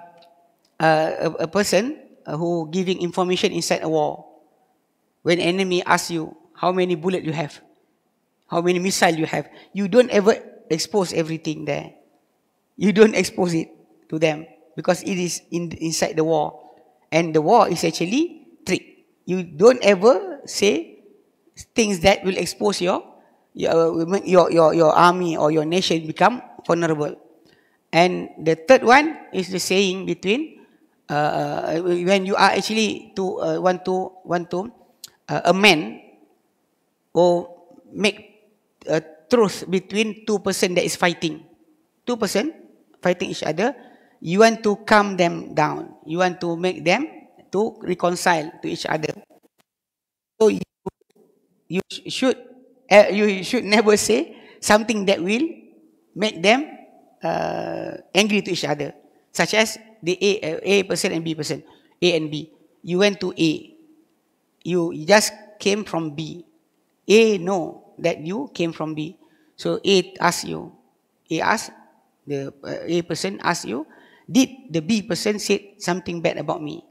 uh, a, "A person Uh, who giving information inside a war. When enemy asks you how many bullets you have, how many missiles you have, you don't ever expose everything there. You don't expose it to them because it is in, inside the war. And the war is actually trick. You don't ever say things that will expose your, your, your, your, your army or your nation become vulnerable. And the third one is the saying between Uh, uh, when you are actually to uh, want to want to uh, amend or make a truth between two person that is fighting two person fighting each other you want to calm them down you want to make them to reconcile to each other so you, you should uh, you should never say something that will make them uh, angry to each other such as the A A person and B person, A and B. You went to A. You just came from B. A know that you came from B. So A ask you. A ask the uh, A person ask you, did the B person say something bad about me?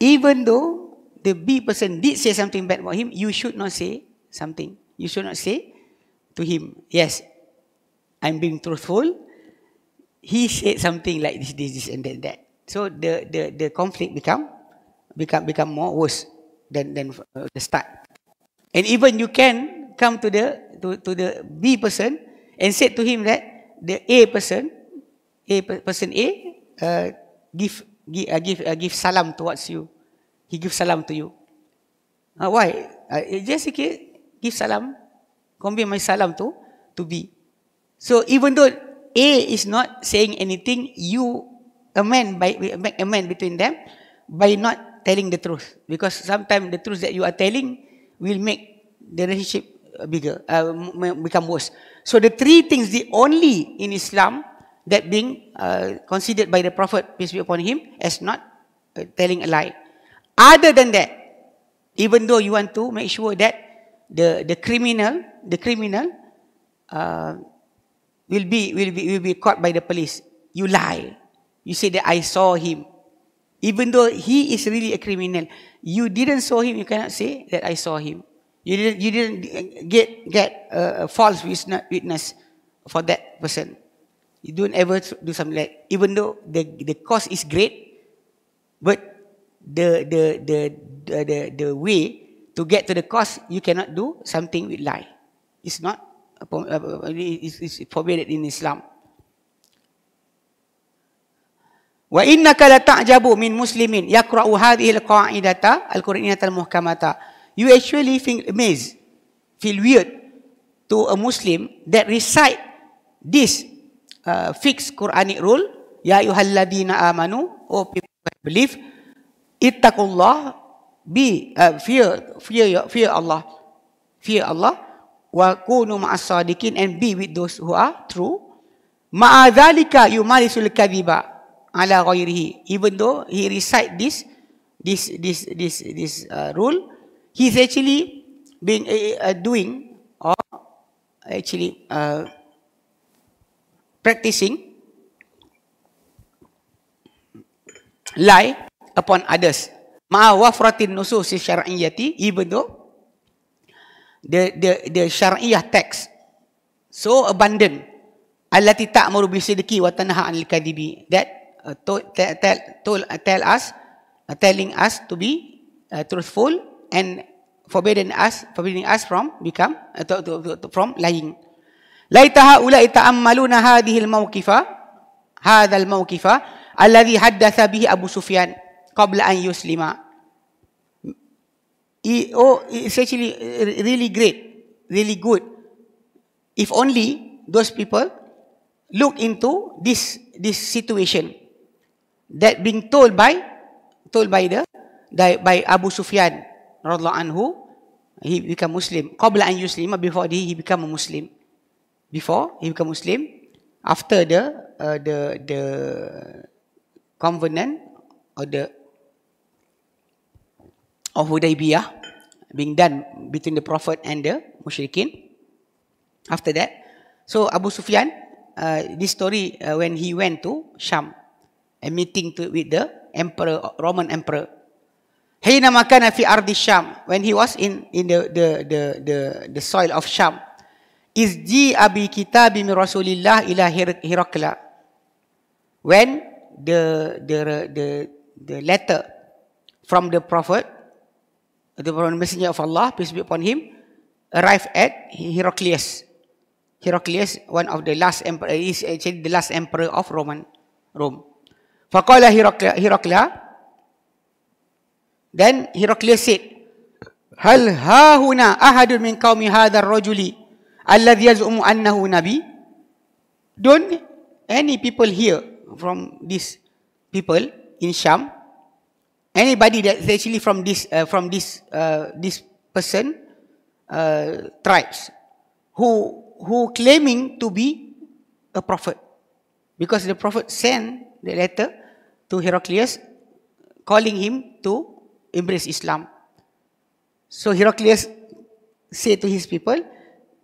Even though the B person did say something bad about him, you should not say something. You should not say to him, yes, I'm being truthful he said something like this, this, this, and then that. So the the the conflict become become become more worse than than uh, the start. And even you can come to the to to the B person and said to him that the A person, A person A, uh, give give uh, give uh, give salam towards you. He give salam to you. Uh, why? Uh, eh, just okay, give salam, convey my salam to to B. So even though A is not saying anything. You a man, by make a man between them by not telling the truth. Because sometimes the truth that you are telling will make the relationship bigger, uh, become worse. So the three things, the only in Islam that being uh, considered by the Prophet peace be upon him as not uh, telling a lie. Other than that, even though you want to make sure that the the criminal, the criminal. Uh, will be, will be, will be caught by the police. You lie. You say that I saw him. Even though he is really a criminal, you didn't saw him, you cannot say that I saw him. You didn't, you didn't get, get a false witness for that person. You don't ever do something like even though the, the cost is great, but the, the, the, the, the, the way to get to the cost, you cannot do something with lie. It's not ini is, is forbidden in Islam. Wa innaka la ta'jabu min muslimin yaqra'u hadhihi al-qa'idata al-Qur'aniyata al-muhkamata. You actually feel amazed, feel weird to a Muslim that recite this uh, fixed Quranic rule, ya ayyuhalladhina amanu, oh people who believe, ittaqullah, be uh, fear fear fear Allah. Fear Allah wa kunu ma'as and be with those who are true ma'adzalika yumarisul kadhiba ala ghairihi even though he recite this this this this this uh, rule he's actually being eh, eh, uh, doing or actually uh, practicing lie upon others ma'a wafratin nusus syar'iyyati even though The dia dia syariah text so abundant allati ta'muru bi sidqi wa tanha 'anil kadhibi that uh, tell, tell, tell, uh, tell us uh, telling us to be uh, truthful and forbidden us forbidding us from become uh, to, to, to, from lying laitaha ula ta'ammaluna hadhil mawqifa hadha al mawqifa alladhi haddatha bihi abu sufyan qabla an yuslima it, e, oh, it's actually uh, really great, really good. If only those people look into this this situation that being told by told by the by, Abu Sufyan radhiallahu anhu he become Muslim qabla an yuslima before the, he become a Muslim before he become Muslim after the uh, the the covenant or the of Hudaybiyah being done between the Prophet and the Mushrikin. After that, so Abu Sufyan, uh, this story uh, when he went to Sham and meeting to, with the Emperor Roman Emperor. Hey, namakan fi ardi Sham when he was in in the the the the, the soil of Sham. Is ji abi kita bimi Rasulillah ila Hirakla. When the the the the letter from the Prophet the messenger of Allah, peace be upon him, arrived at Heraclius. Heraclius, one of the last emperor, is actually the last emperor of Roman Rome. Faqala Heraclia, then Heraclius said, Hal hahuna ahadun min kaumi hadar rajuli alladhi yaz'umu annahu nabi? Don't any people here from these people in Sham anybody that's actually from this uh, from this uh, this person uh, tribes who who claiming to be a prophet because the prophet sent the letter to Heraclius calling him to embrace Islam so Heraclius say to his people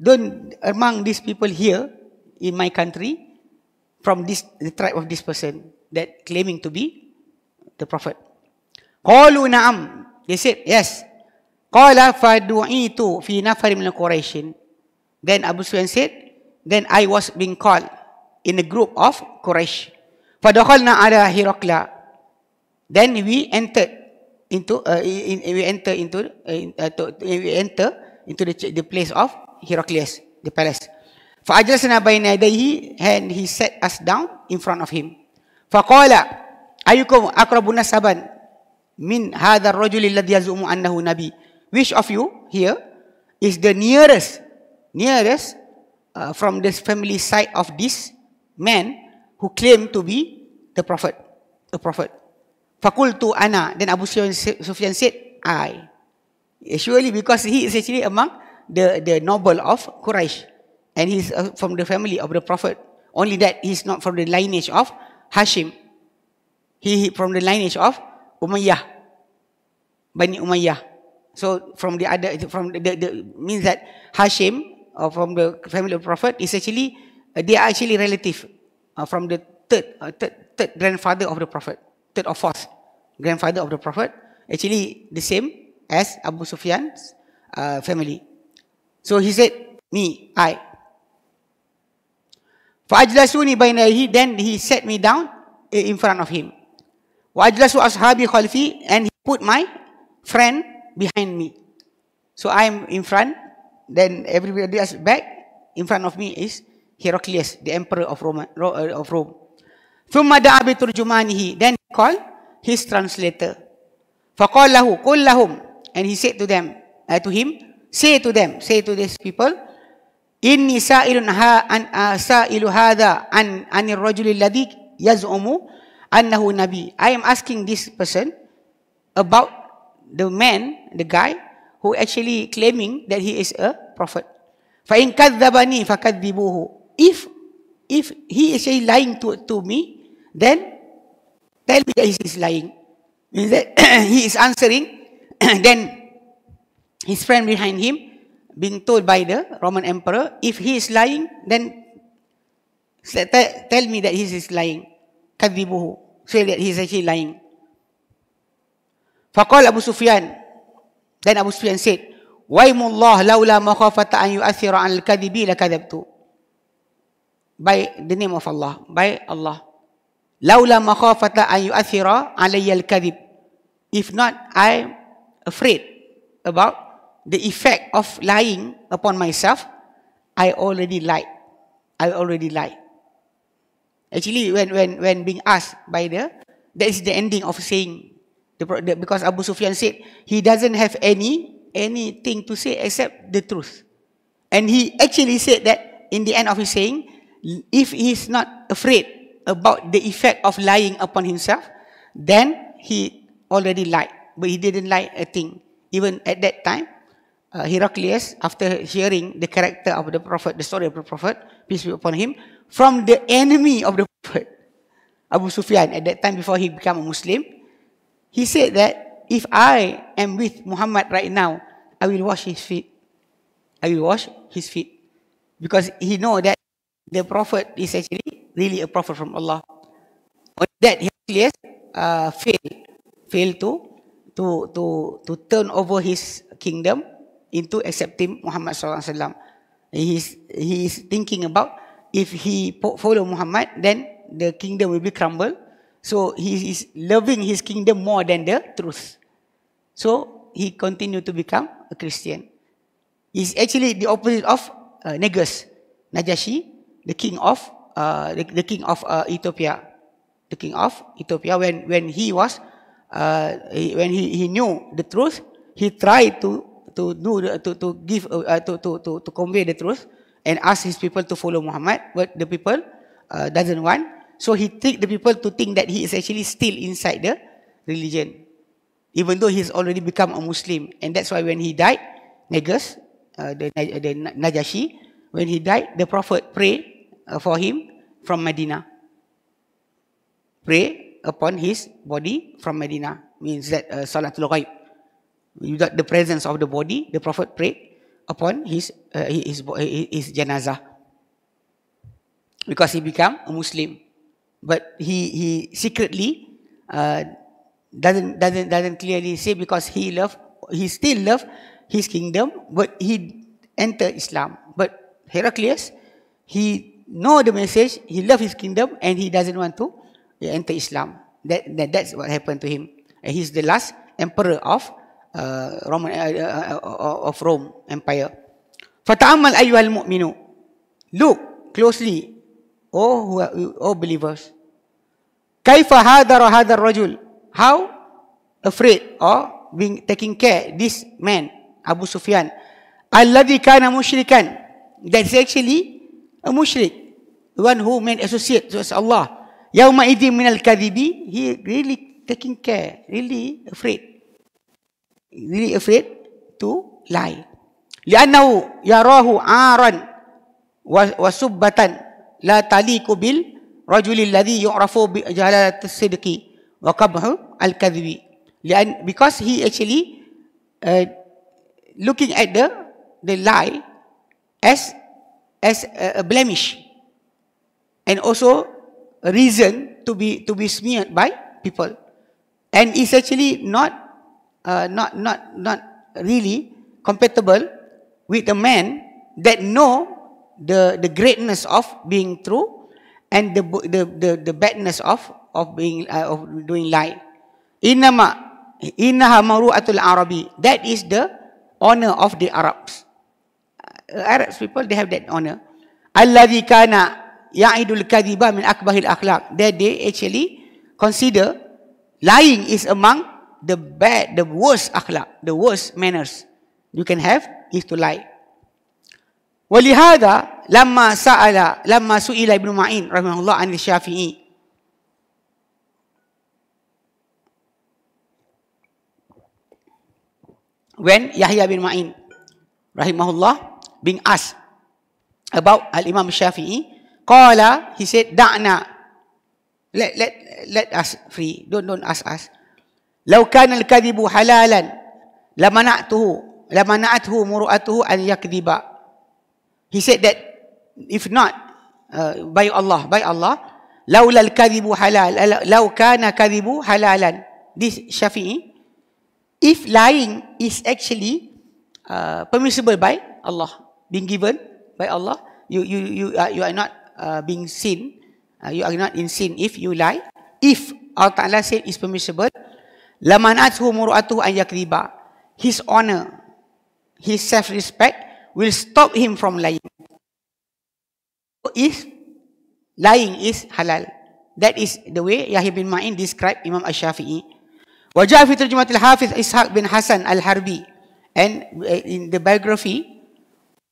don't among these people here in my country from this the tribe of this person that claiming to be the prophet Qalu na'am. They said, yes. Qala fadu'itu fi nafari min Quraysh. Then Abu Sufyan said, then I was being called in a group of Quraysh. Fadakhalna ala Hiraqla. Then we entered into uh, in, we enter into uh, uh to, we enter into the, the place of Heraclius, the palace. Fa'ajlasna bayna yadayhi and he set us down in front of him. Faqala ayyukum aqrabun nasaban min hadha ar-rajul alladhi yazumu annahu nabi which of you here is the nearest nearest uh, from this family side of this man who claim to be the prophet the prophet fakultu ana then abu sufyan said i surely because he is actually among the the noble of quraish and he's uh, from the family of the prophet only that he's not from the lineage of hashim he, he from the lineage of Umayyah. Bani Umayyah. So from the other from the, the, the means that Hashim or from the family of Prophet is actually uh, they are actually relative uh, from the third, uh, third third grandfather of the Prophet, third or fourth grandfather of the Prophet, actually the same as Abu Sufyan's uh, family. So he said, me, I. فَأَجْلَسُونِي بَيْنَيْهِ Then he set me down eh, in front of him. Wajlasu ashabi khalfi and he put my friend behind me. So I'm in front, then everybody else back. In front of me is Heraclius, the emperor of Rome. Uh, of Rome. ثم بترجمانه then he called his translator فقال له قل لهم and he said to them uh, to him say to them say to these people إني سائل ها أن سائل هذا عن عن الرجل الذي يزعم annahu nabi. I am asking this person about the man, the guy who actually claiming that he is a prophet. Fa in kadzabani fakadzibuhu. If if he is actually lying to to me, then tell me that he is lying. Means that he is answering then his friend behind him being told by the Roman emperor if he is lying then tell me that he is lying kadzibuhu say that he's actually lying. Fakal Abu Sufyan. Then Abu Sufyan said, "Wai Waimullah laula makhafat an yu'athira an al-kadhibi lakadabtu. By the name of Allah. By Allah. Laula makhafat an yu'athira alayya al-kadhib. If not, I'm afraid about the effect of lying upon myself. I already lied. I already lied. Actually, when when when being asked by the, that is the ending of saying, the, the because Abu Sufyan said he doesn't have any anything to say except the truth, and he actually said that in the end of his saying, if he is not afraid about the effect of lying upon himself, then he already lied, but he didn't lie a thing. Even at that time, uh, Heraclius, after hearing the character of the prophet, the story of the prophet, peace be upon him from the enemy of the prophet, Abu Sufyan, at that time before he became a Muslim. He said that if I am with Muhammad right now, I will wash his feet. I will wash his feet. Because he know that the prophet is actually really a prophet from Allah. On that, he has uh, failed, failed to, to, to, to turn over his kingdom into accepting Muhammad SAW. He is, he is thinking about if he follow Muhammad, then the kingdom will be crumble. So he is loving his kingdom more than the truth. So he continue to become a Christian. He's actually the opposite of uh, Negus, Najashi, the king of uh, the, the king of uh, Ethiopia, the king of Ethiopia. When when he was uh, he, when he, he knew the truth, he tried to to do the, to to give uh, to to to to convey the truth and ask his people to follow Muhammad, but the people uh, doesn't want. So he trick the people to think that he is actually still inside the religion, even though he has already become a Muslim. And that's why when he died, Negus, uh, the, the Najashi, when he died, the Prophet pray uh, for him from Medina. Pray upon his body from Medina means that uh, Salatul Ghaib. Without the presence of the body, the Prophet prayed upon his uh, his his jenazah because he become a muslim but he he secretly uh, doesn't doesn't doesn't clearly say because he love he still love his kingdom but he enter islam but heraclius he know the message he love his kingdom and he doesn't want to enter islam that, that that's what happened to him and he's the last emperor of Uh, Roman uh, uh, uh, of Rome Empire. Fata'amal ayyuhal mu'minu. Look closely. Oh, oh believers. Kaifa hadar hadar rajul. How afraid or being taking care this man Abu Sufyan. Alladhi kana Mushrikan. That's actually a Mushrik. The one who made associate to Allah. Yawma idhi minal kadhibi. He really taking care. Really afraid really afraid to lie. Lainau yarahu aran wa subbatan la taliku bil rajuli alladhi yu'rafu bi jalalatis sidqi wa qabhu al kadhibi. Li'an because he actually uh, looking at the the lie as as a blemish and also a reason to be to be smeared by people and is actually not Uh, not not not really compatible with a man that know the the greatness of being true and the the the, the badness of of being uh, of doing lie inama inaha maru'atul arabi that is the honor of the arabs uh, arabs people they have that honor alladhi kana ya'idul kadhiba min akbahil akhlaq that they actually consider lying is among the bad, the worst akhlak, the worst manners you can have is to lie. Walihada lama sa'ala lama su'ila ibnu Ma'in rahimahullah anil syafi'i when Yahya bin Ma'in rahimahullah being asked about al-Imam Syafi'i qala he said "Dakna, let let let us free don't don't ask us Lau kana al-kadhibu halalan la mana'tuhu la mana'athu muru'atuhu an yakdhiba. He said that if not uh, by Allah, by Allah, laula al-kadhibu halal, lau kana kadhibu halalan. This Syafi'i if lying is actually uh, permissible by Allah, being given by Allah, you you you uh, you are not uh, being seen, uh, you are not in sin if you lie. If Allah Ta'ala said it's permissible, lamanathu muratu an yakdiba his honor his self respect will stop him from lying if lying is halal that is the way yahya bin ma'in describe imam asy-syafi'i wa ja'a fi tarjumatil hafiz ishaq bin hasan al-harbi and eh, in the biography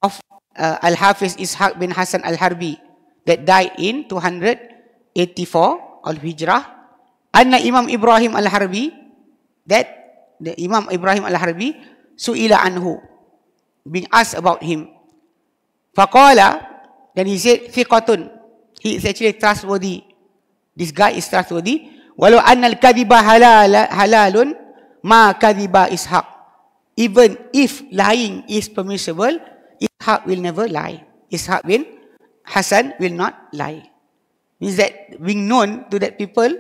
of uh, al-hafiz ishaq bin hasan al-harbi that died in 284 al-hijrah anna imam ibrahim al-harbi that the Imam Ibrahim Al-Harbi su'ila anhu being asked about him faqala then he said thiqatun he is actually trustworthy this guy is trustworthy walau annal kadiba halal halalun ma kadiba is even if lying is permissible ishaq will never lie ishaq bin hasan will not lie means that being known to that people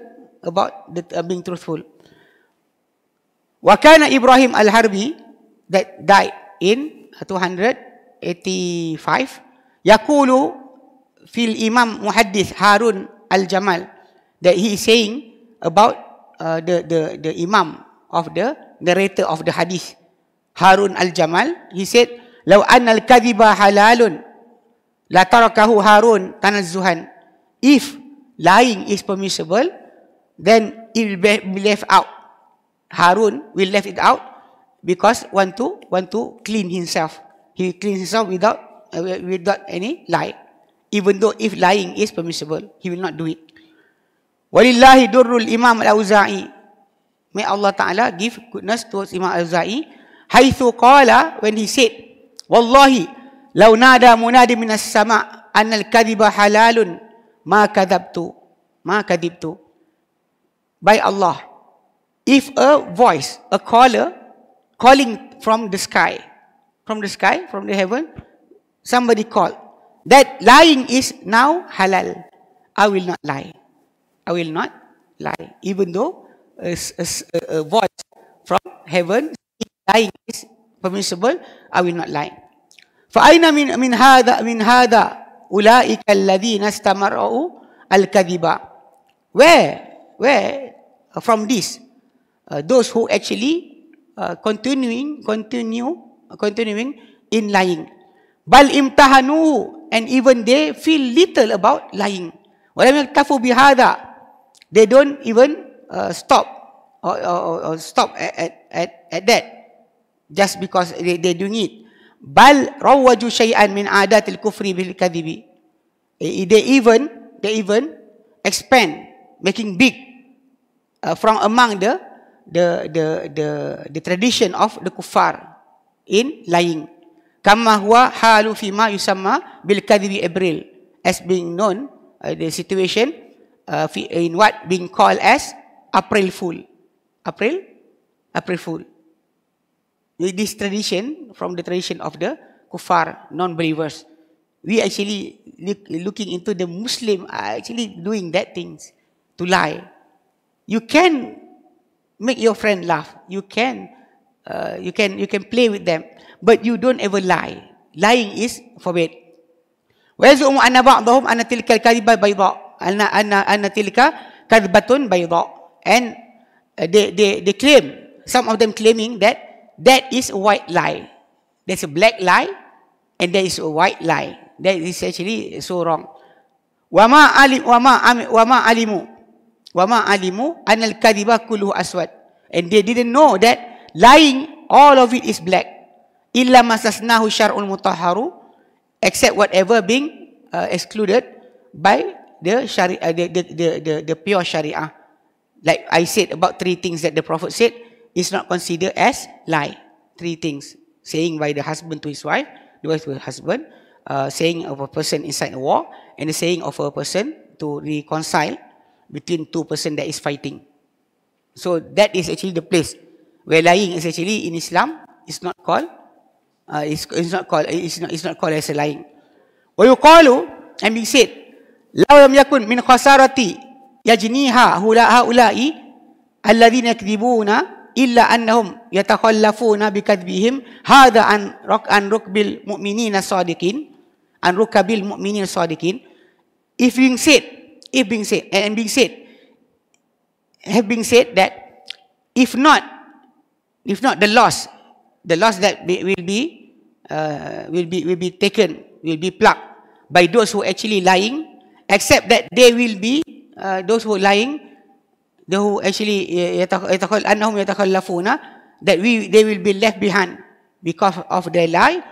about the uh, being truthful Wakana Ibrahim Al-Harbi that died in 285 uh, Yakulu fil Imam Muhaddis Harun Al-Jamal that he is saying about uh, the the the Imam of the narrator of the hadith Harun Al-Jamal he said law annal kadhiba halalun la tarakahu Harun tanazzuhan if lying is permissible then it will be left out Harun will left it out because want to want to clean himself. He clean himself without uh, without any lie. Even though if lying is permissible, he will not do it. Walillahi durrul imam al-awza'i. May Allah Ta'ala give goodness towards imam al-awza'i. Haythu qala when he said, Wallahi, law nada munadi minas sama anal kadiba halalun ma kadabtu. Ma kadibtu. By Allah if a voice, a caller, calling from the sky, from the sky, from the heaven, somebody call, that lying is now halal. I will not lie. I will not lie. Even though a, a, a voice from heaven lying is permissible, I will not lie. فأين من من هذا من هذا أولئك الذين استمروا الكذبا Where? Where? From this? Uh, those who actually uh, continuing continue continuing in lying bal imtahanu and even they feel little about lying walam yaktafu bihadha they don't even uh, stop or, or, or stop at, at at at that just because they they doing it bal rawaju shay'an min adat al kufri bil kadhibi eh, eh, they even they even expand making big uh, from among the the the the the tradition of the kufar in lying kama huwa halu fi ma yusamma bil kadhibi ibril as being known uh, the situation uh, in what being called as april fool april april fool With this tradition from the tradition of the kufar non believers we actually look, looking into the muslim actually doing that things to lie you can make your friend laugh. You can, uh, you can, you can play with them, but you don't ever lie. Lying is forbid. Wazum anna ba'dhum anna tilka al-kadhiba bayda. Anna anna anna tilka kadhbatun bayda. And uh, they they they claim some of them claiming that that is a white lie. There's a black lie and there is a white lie. That is actually so wrong. Wama alim wama ma wama alimu wama alimu anil kadiba kulu aswad. And they didn't know that lying, all of it is black. Illa masasnahu syar'ul mutahharu, except whatever being uh, excluded by the, syari, uh, the, the, the, the, the pure syariah. Like I said about three things that the Prophet said, is not considered as lie. Three things. Saying by the husband to his wife, the wife to her husband, uh, saying of a person inside a war, and the saying of a person to reconcile between two person that is fighting. So that is actually the place where lying is actually in Islam is not called uh, is not called it's not is not called as a lying. you callu, and being said law lam yakun min khasarati yajniha hula haula'i alladhina yakdhibuna illa annahum yatakhallafuna bikadhbihim hadha an rak an rukbil mu'minina sadiqin an rukabil mu'minina sadiqin if being said if being said and being said have been said that if not if not the loss the loss that will be uh, will be will be taken will be plucked by those who actually lying except that they will be uh, those who lying the who actually yatakhal annahum yatakhallafuna that we they will be left behind because of their lie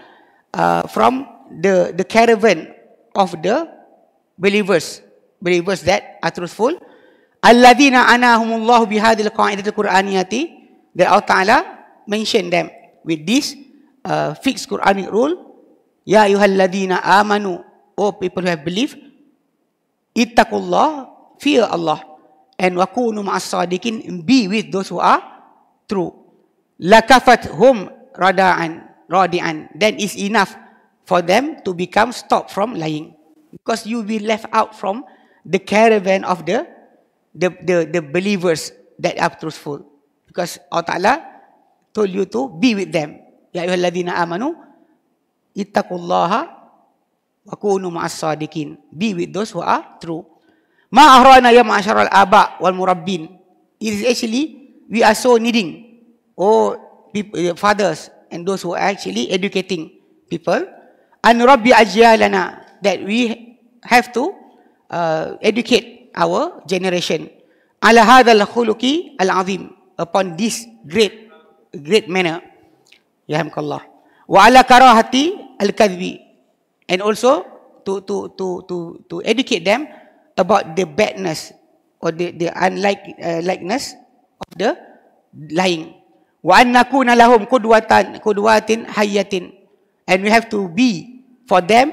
uh, from the the caravan of the believers Beri bos that are truthful. Alladina anahumullahu bihadil qaidatil Qur'aniyati that Allah Ta'ala mention them with this uh, fixed Quranic rule. Ya ayyuhalladina amanu oh people who have believed ittaqullah fear Allah and wakunu ma'as sadiqin be with those who are true. Lakafat hum rada'an radian then is enough for them to become stop from lying because you will be left out from the caravan of the the the, the believers that are truthful. Because Allah Ta'ala told you to be with them. Ya ayuhalladzina amanu, ittaqullaha wa kunu ma'as sadiqin. Be with those who are true. Ma ahrana ya ma'asyaral aba wal murabbin. It is actually, we are so needing. Oh, people, eh, fathers and those who are actually educating people. An rabbi ajyalana. That we have to uh, educate our generation. Ala hadzal khuluqi al upon this great great manner. Ya hamkallah. Wa ala karahati al and also to to to to to educate them about the badness or the the unlike uh, likeness of the lying. Wa an annakuna lahum qudwatan qudwatin hayatin and we have to be for them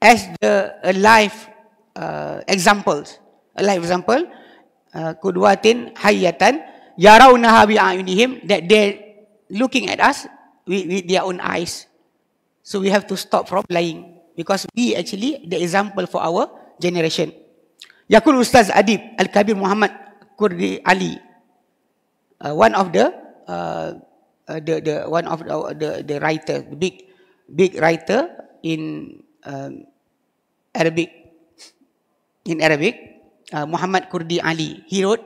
as the a life uh, examples. live example, uh, kudwatin hayatan yarawunaha bi'ayunihim that they looking at us with, with their own eyes. So we have to stop from lying because we actually the example for our generation. Yakul Ustaz Adib Al-Kabir Muhammad Kurdi Ali uh, one of the uh, Uh, the the one of the the, the writer the big big writer in um, Arabic in Arabic, uh, Muhammad Kurdi Ali. He wrote,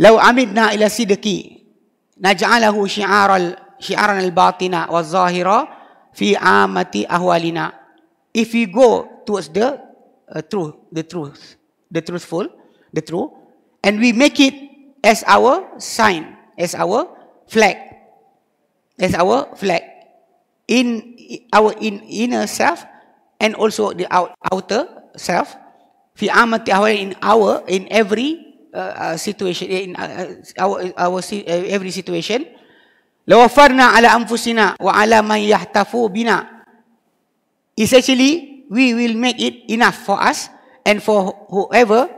"Lau amidna ila sidki, naj'alahu syi'ar al syi'aran al batina wa zahira fi amati ahwalina." If we go towards the uh, truth, the truth, the truthful, the truth, and we make it as our sign, as our flag, as our flag in our in inner self and also the outer self fi amati hour in our in every uh, uh situation eh, in uh, uh, our our uh, every situation lawafarna ala anfusina wa ala man yahtafu bina Essentially, we will make it enough for us and for whoever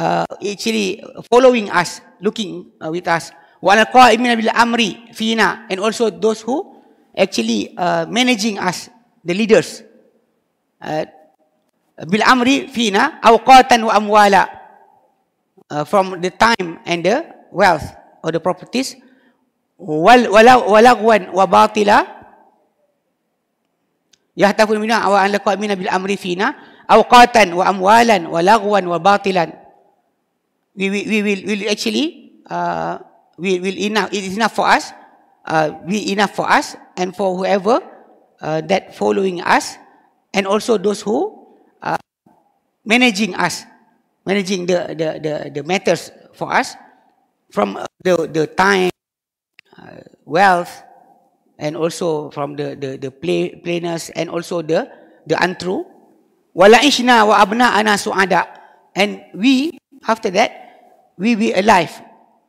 uh, actually following us looking uh, with us wa ala qa'imin bil amri fina and also those who actually uh, managing us the leaders uh, bil amri fina awqatan wa amwala uh, from the time and the wealth or the properties wal wala walagwan wa batila yahtafun minna aw an laqad minna bil amri fina awqatan wa amwalan wa lagwan wa batilan we we we will, will actually uh, we will enough it is enough for us uh, we enough for us and for whoever uh, that following us and also those who managing us, managing the the the, the matters for us from uh, the the time, uh, wealth, and also from the the the play playness and also the the untrue. Wala ishna wa abna ana suada. And we after that we be alive.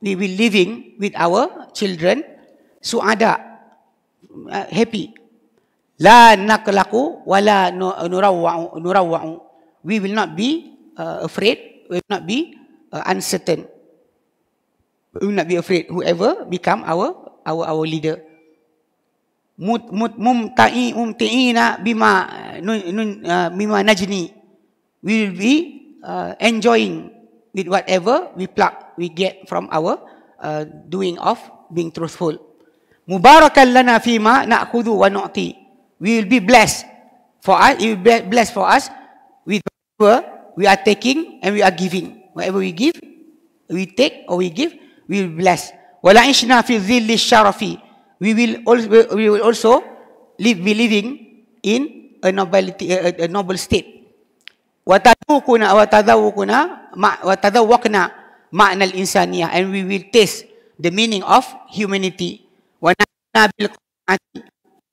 We be living with our children suada uh, happy. La naklaku wala nurawu nurawu we will not be uh, afraid, we will not be uh, uncertain. We will not be afraid whoever become our our our leader. Mut mut mum ta'i um ta'ina bima nun, nun uh, bima najni. We will be uh, enjoying with whatever we pluck we get from our uh, doing of being truthful. Mubarakan lana fima na'khudhu wa nu'ti. We will be blessed for us, it will be blessed for us we are taking and we are giving. Whatever we give, we take or we give, we will bless. وَلَعِشْنَا فِي ذِلِّ الشَّرَفِ We will also, we will also live, be living in a, nobility, a, a noble state. وَتَذَوْقُنَا وَتَذَوْقُنَا وَتَذَوَّقْنَا مَعْنَ الْإِنسَانِيَةِ And we will taste the meaning of humanity. وَنَعْنَا بِالْقُرْآنِ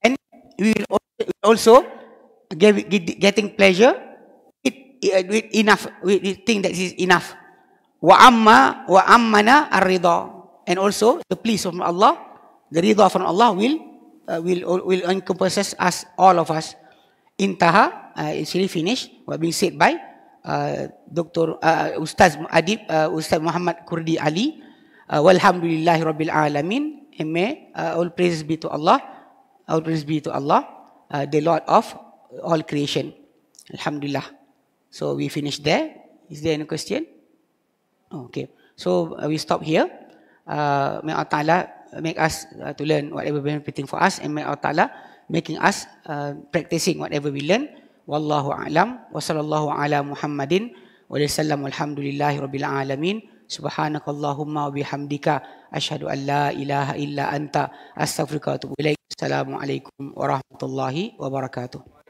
And we will also, also give, getting pleasure Eh, with enough we think that is enough wa amma wa ammana ar and also the please of Allah the ridha from Allah will uh, will will encompass us all of us intaha uh, it's really finished what been said by uh, Dr. Uh, Ustaz Adib uh, Ustaz Muhammad Kurdi Ali uh, Walhamdulillahi Rabbil Alamin and uh, all praise be to Allah all praise be to Allah uh, the Lord of all creation Alhamdulillah So we finish there. Is there any question? Oh, okay. So uh, we stop here. Uh, may Allah Ta'ala make us uh, to learn whatever we're repeating for us and may Allah Ta'ala making us uh, practicing whatever we learn. Wallahu a'lam wa sallallahu ala Muhammadin wa sallam walhamdulillahi rabbil alamin. Subhanakallahumma wa bihamdika ashhadu an la ilaha illa anta astaghfiruka wa atubu ilaik. Assalamualaikum warahmatullahi wabarakatuh.